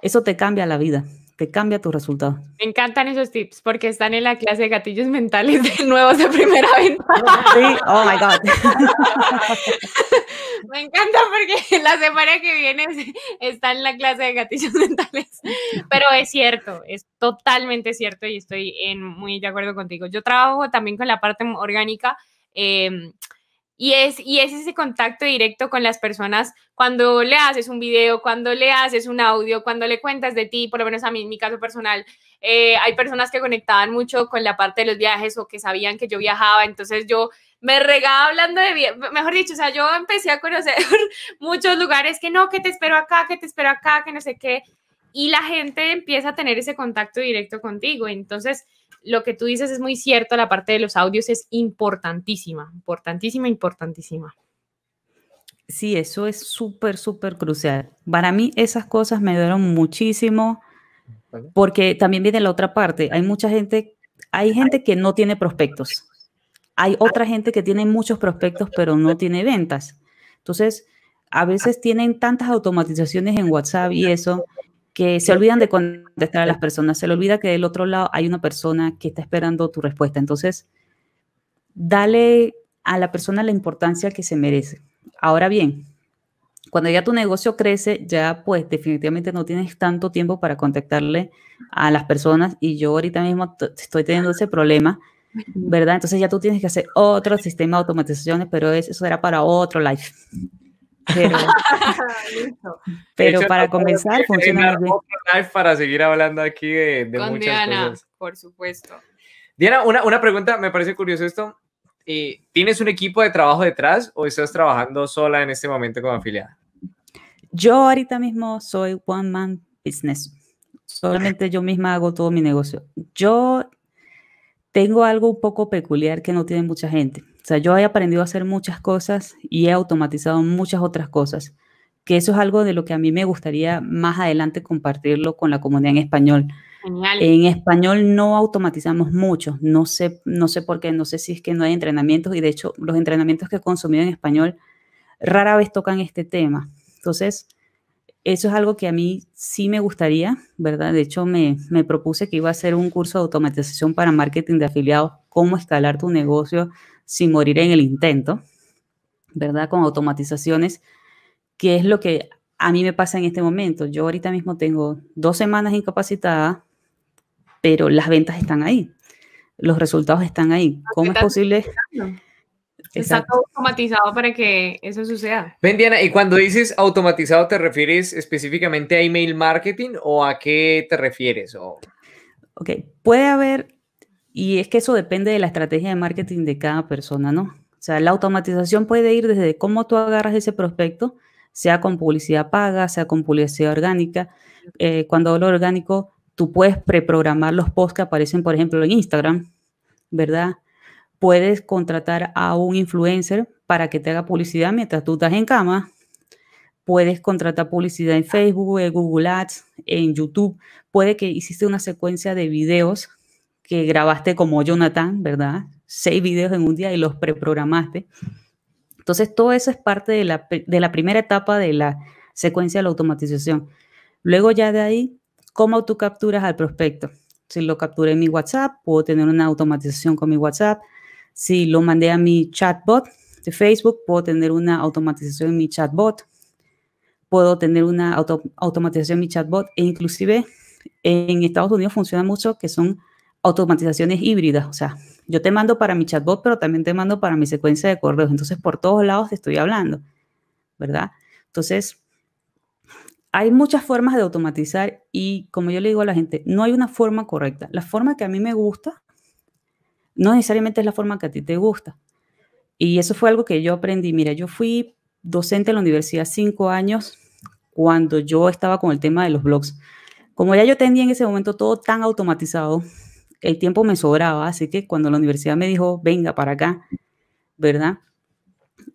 eso te cambia la vida, te cambia tu resultado. Me encantan esos tips porque están en la clase de gatillos mentales de *laughs* nuevos de primera venta. Sí, oh my God. *laughs* Me encanta porque *laughs* la semana que viene está en la clase de gatillos mentales. Pero es cierto, es totalmente cierto y estoy en, muy de acuerdo contigo. Yo trabajo también con la parte orgánica. Em, y es, ese contacto directo con las personas cuando le haces un video, cuando le haces un audio, cuando le cuentas de ti, por lo menos a mí, en mi caso personal, eh, hay personas que conectaban mucho con la parte de los viajes o que sabían que yo viajaba, entonces yo me regaba hablando de, mejor dicho, o sea, yo empecé a conocer *laughs* muchos lugares que no, que te espero acá, que te espero acá, que no sé qué, y la gente empieza a tener ese contacto directo contigo, entonces lo que tú dices es muy cierto, la parte de los audios es importantísima, importantísima, importantísima. Sí, eso es súper, súper crucial. Para mí esas cosas me dieron muchísimo, porque también viene la otra parte. Hay mucha gente, hay gente que no tiene prospectos. Hay otra gente que tiene muchos prospectos, pero no tiene ventas. Entonces, a veces tienen tantas automatizaciones en WhatsApp y eso, que se olvidan de contestar a las personas, se le olvida que del otro lado hay una persona que está esperando tu respuesta. Entonces, dale a la persona la importancia que se merece. Ahora bien, cuando ya tu negocio crece, ya pues definitivamente no tienes tanto tiempo para contactarle a las personas y yo ahorita mismo estoy teniendo ese problema, ¿verdad? Entonces ya tú tienes que hacer otro sistema de automatizaciones, pero eso, era para otro live. Pero, *laughs* *laughs* para comenzar, funciona Para seguir hablando aquí de, de muchas cosas. por supuesto. Diana, una, pregunta, me parece curioso esto. Eh, ¿Tienes un equipo de trabajo detrás o estás trabajando sola en este momento como afiliada? Yo ahorita mismo soy one man business. Solamente yo misma hago todo mi negocio. Yo tengo algo un poco peculiar que no tiene mucha gente o sea, yo he aprendido a hacer muchas cosas y he automatizado muchas otras cosas, que eso es algo de lo que a mí me gustaría más adelante compartirlo con la comunidad en español. Genial. En español no automatizamos mucho, no sé, no sé por qué, no sé si es que no hay entrenamientos y de hecho los entrenamientos que he consumido en español rara vez tocan este tema. Entonces, eso es algo que a mí sí me gustaría, ¿verdad? De hecho, me, me, propuse que iba a hacer un curso de automatización para marketing de afiliados, cómo escalar tu negocio sin morir en el intento, ¿verdad? Con automatizaciones, que es lo que a mí me pasa en este momento. Yo ahorita mismo tengo dos semanas incapacitada, pero las ventas están ahí, los resultados están ahí. Ah, ¿Cómo es posible? Está automatizado para que eso suceda. Ven, Diana, y cuando dices automatizado, ¿te refieres específicamente a email marketing o a qué te refieres? O... Ok, puede haber y es que eso depende de la estrategia de marketing de cada persona, ¿no? O sea, la automatización puede ir desde cómo tú agarras ese prospecto, sea con publicidad paga, sea con publicidad orgánica. Eh, cuando hablo orgánico, tú puedes preprogramar los posts que aparecen, por ejemplo, en Instagram, ¿verdad? Puedes contratar a un influencer para que te haga publicidad mientras tú estás en cama. Puedes contratar publicidad en Facebook, en Google Ads, en YouTube. Puede que hiciste una secuencia de videos que grabaste como Jonathan, ¿verdad? Seis videos en un día y los preprogramaste. Entonces, todo eso es parte de la, primera etapa de la secuencia de la automatización. Luego ya de ahí, ¿cómo tú capturas al prospecto? Si lo capturé en mi WhatsApp, puedo tener una automatización con mi WhatsApp. Si lo mandé a mi chatbot de Facebook, puedo tener una automatización en mi chatbot. Puedo tener una automatización en mi chatbot. E inclusive en Estados Unidos funciona mucho que son automatizaciones híbridas, o sea, yo te mando para mi chatbot, pero también te mando para mi secuencia de correos, entonces por todos lados te estoy hablando, ¿verdad? Entonces, hay muchas formas de automatizar y como yo le digo a la gente, no hay una forma correcta. La forma que a mí me gusta no necesariamente es la forma que a ti te gusta. Y eso fue algo que yo aprendí. Mira, yo fui docente en la universidad cinco años cuando yo estaba con el tema de los blogs. Como ya yo tenía en ese momento todo tan automatizado, el tiempo me sobraba, así que cuando la universidad me dijo, venga para acá, ¿verdad?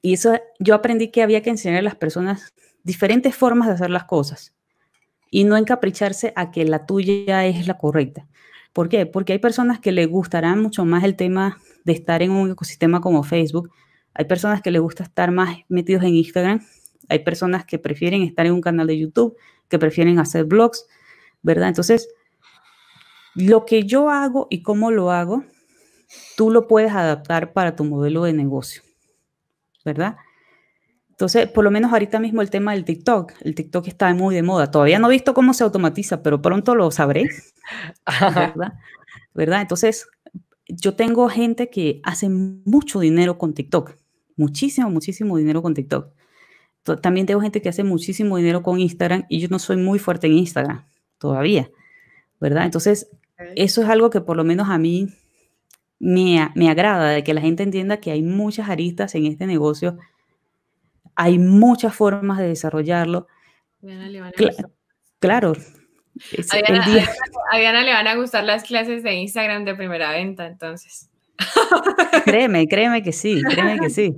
Y eso yo aprendí que había que enseñar a las personas diferentes formas de hacer las cosas y no encapricharse a que la tuya es la correcta. ¿Por qué? Porque hay personas que le gustará mucho más el tema de estar en un ecosistema como Facebook, hay personas que les gusta estar más metidos en Instagram, hay personas que prefieren estar en un canal de YouTube, que prefieren hacer blogs, ¿verdad? Entonces, lo que yo hago y cómo lo hago, tú lo puedes adaptar para tu modelo de negocio, ¿verdad? Entonces, por lo menos ahorita mismo el tema del TikTok. El TikTok está muy de moda. Todavía no he visto cómo se automatiza, pero pronto lo sabré. *laughs* ¿verdad? Entonces, yo tengo gente que hace mucho dinero con TikTok. Muchísimo, muchísimo dinero con TikTok. También tengo gente que hace muchísimo dinero con Instagram y yo no soy muy fuerte en Instagram todavía. ¿Verdad? Entonces, eso es algo que por lo menos a mí me, agrada, de que la gente entienda que hay muchas aristas en este negocio, hay muchas formas de desarrollarlo. claro. a, Diana, *laughs* le van a gustar las clases de Instagram de primera venta, entonces. Créeme, créeme que sí, créeme que sí.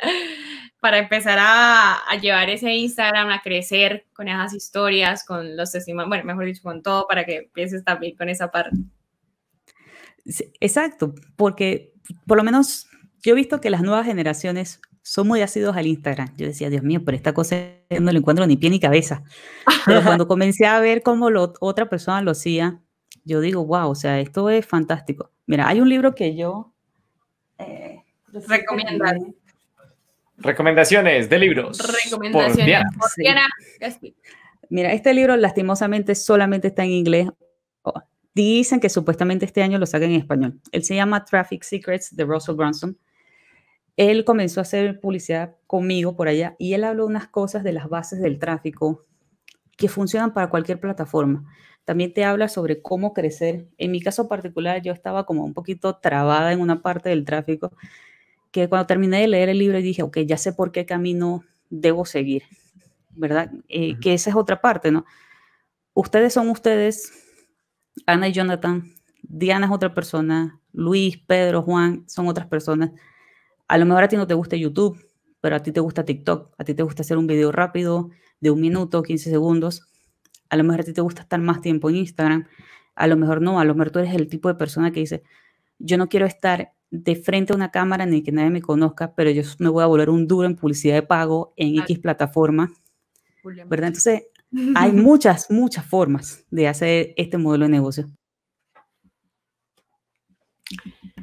*laughs* para empezar a, llevar ese Instagram a crecer con esas historias, con los testimonios, bueno, mejor dicho, con todo, para que empieces también con esa parte. exacto, porque por lo menos yo he visto que las nuevas generaciones son muy ácidos al Instagram. Yo decía, Dios mío, por esta cosa no le encuentro ni pie ni cabeza. Pero cuando *laughs* comencé a ver cómo otra persona lo hacía, yo digo, wow, o sea, esto es fantástico. Mira, hay un libro que yo... Eh, Recomiendo. Recomendaciones de libros. Mira, este libro lastimosamente solamente está en inglés. Oh, dicen que supuestamente este año lo sacan en español. Él se llama Traffic Secrets de Russell Brunson. Él comenzó a hacer publicidad conmigo por allá y él habló unas cosas de las bases del tráfico que funcionan para cualquier plataforma. También te habla sobre cómo crecer. En mi caso particular, yo estaba como un poquito trabada en una parte del tráfico que cuando terminé de leer el libro dije, ok, ya sé por qué camino debo seguir, ¿verdad? Eh, que esa es otra parte, ¿no? Ustedes son ustedes, Ana y Jonathan, Diana es otra persona, Luis, Pedro, Juan son otras personas. A lo mejor a ti no te gusta YouTube, pero a ti te gusta TikTok, a ti te gusta hacer un video rápido de un minuto, 15 segundos. A lo mejor a ti te gusta estar más tiempo en Instagram, a lo mejor no, a lo mejor tú eres el tipo de persona que dice, yo no quiero estar de frente a una cámara ni que nadie me conozca, pero yo me voy a volver un duro en publicidad de pago en X plataforma, ¿verdad? Entonces, hay *laughs* muchas, muchas formas de hacer este modelo de negocio.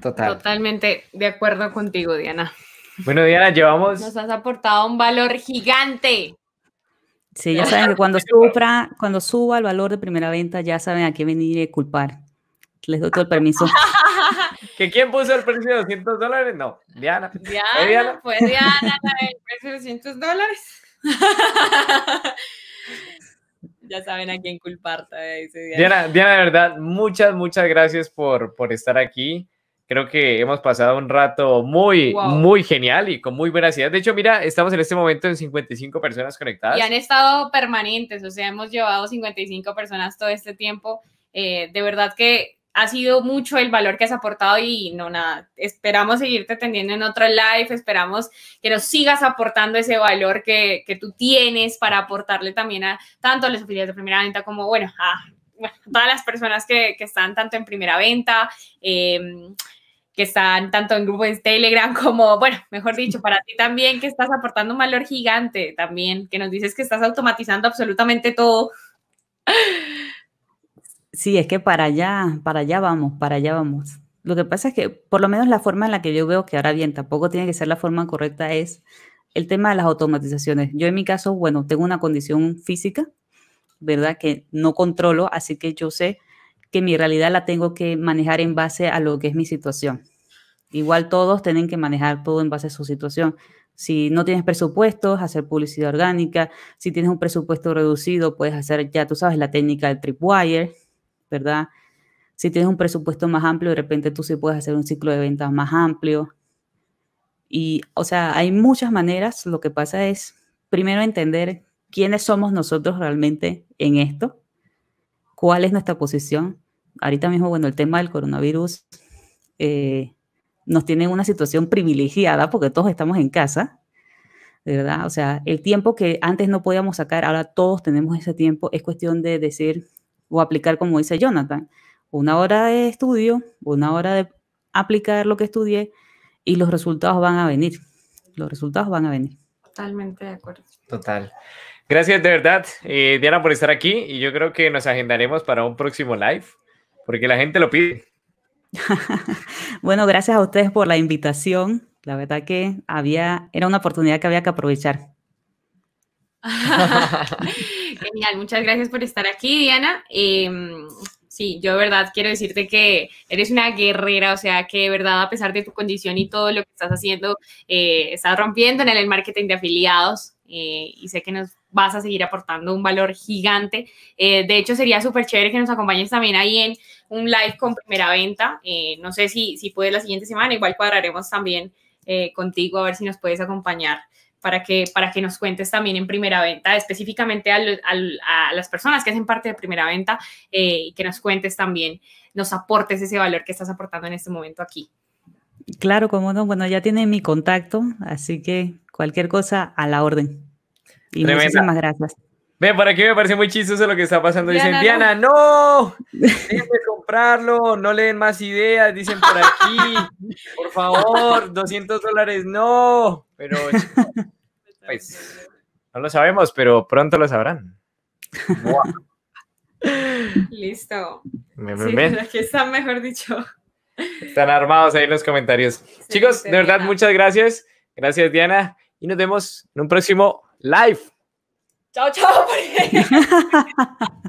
Totalmente de acuerdo contigo, Diana. Bueno, Diana, llevamos... Nos has aportado un valor gigante. Sí, ya saben que cuando, sufra cuando suba el valor de primera venta, ya saben a qué venir y culpar. Les doy todo el permiso. *laughs* ¿Que quién puso el precio de 200 dólares? No, Diana. Diana, Diana? Pues Diana, el precio de 200 dólares. *laughs* ya saben a quién culpar. Diana, Diana, de verdad, muchas, muchas gracias por, por estar aquí. Creo que hemos pasado un rato muy, muy genial y con muy ciudad. De hecho, mira, estamos en este momento en 55 personas conectadas. Y han estado permanentes, o sea, hemos llevado 55 personas todo este tiempo. Eh, de verdad que ha sido mucho el valor que has aportado y no nada, esperamos seguirte atendiendo en otro live, esperamos que nos sigas aportando ese valor que, que tú tienes para aportarle también a tanto a los afiliados de primera venta como, bueno, a, todas las personas que, que, están tanto en primera venta. Em, que están tanto en grupos de Telegram como, bueno, mejor dicho, para ti también, que estás aportando un valor gigante también, que nos dices que estás automatizando absolutamente todo. Sí, es que para allá, para allá vamos, para allá vamos. Lo que pasa es que por lo menos la forma en la que yo veo que ahora bien, tampoco tiene que ser la forma correcta, es el tema de las automatizaciones. Yo en mi caso, bueno, tengo una condición física, ¿verdad? Que no controlo, así que yo sé que mi realidad la tengo que manejar en base a lo que es mi situación. Igual todos tienen que manejar todo en base a su situación. Si no tienes presupuestos, hacer publicidad orgánica. Si tienes un presupuesto reducido, puedes hacer, ya tú sabes, la técnica del tripwire, ¿verdad? Si tienes un presupuesto más amplio, de repente tú sí puedes hacer un ciclo de ventas más amplio. Y, o sea, hay muchas maneras. Lo que pasa es, primero, entender quiénes somos nosotros realmente en esto, cuál es nuestra posición. Ahorita mismo, bueno, el tema del coronavirus eh, nos tiene en una situación privilegiada porque todos estamos en casa, ¿verdad? O sea, el tiempo que antes no podíamos sacar, ahora todos tenemos ese tiempo. Es cuestión de decir, o aplicar como dice Jonathan, una hora de estudio, una hora de aplicar lo que estudié y los resultados van a venir. Los resultados van a venir. Totalmente de acuerdo. Total. Gracias de verdad, eh, Diana, por estar aquí y yo creo que nos agendaremos para un próximo live porque la gente lo pide. *laughs* bueno, gracias a ustedes por la invitación. La verdad que había, era una oportunidad que había que aprovechar. *laughs* Genial, muchas gracias por estar aquí, Diana. Em, sí, yo de verdad quiero decirte que eres una guerrera, o sea, que de verdad, a pesar de tu condición y todo lo que estás haciendo, eh, estás rompiendo en el marketing de afiliados eh, y sé que nos vas a seguir aportando un valor gigante. Eh, de hecho, sería súper chévere que nos acompañes también ahí en un live con primera venta. no sé si, si puedes la siguiente semana, igual cuadraremos también contigo a ver si nos puedes acompañar para que, para que nos cuentes también en primera venta, específicamente a, las personas que hacen parte de primera venta, eh, y que nos cuentes también, nos aportes ese valor que estás aportando en este momento aquí. Claro, como no, bueno, ya tiene mi contacto, así que cualquier cosa a la orden. Y muchísimas gracias. Ve, por aquí me parece muy chistoso lo que está pasando. Dicen, Diana, no, no comprarlo, no le den más ideas. Dicen por aquí, *laughs* por favor, 200 dólares, no. Pero pues no lo sabemos, pero pronto lo sabrán. Listo. mejor dicho. Están armados ahí en los comentarios. Chicos, de verdad, muchas gracias. Gracias, Diana. Y nos vemos en un próximo live. Chao, chao. *laughs*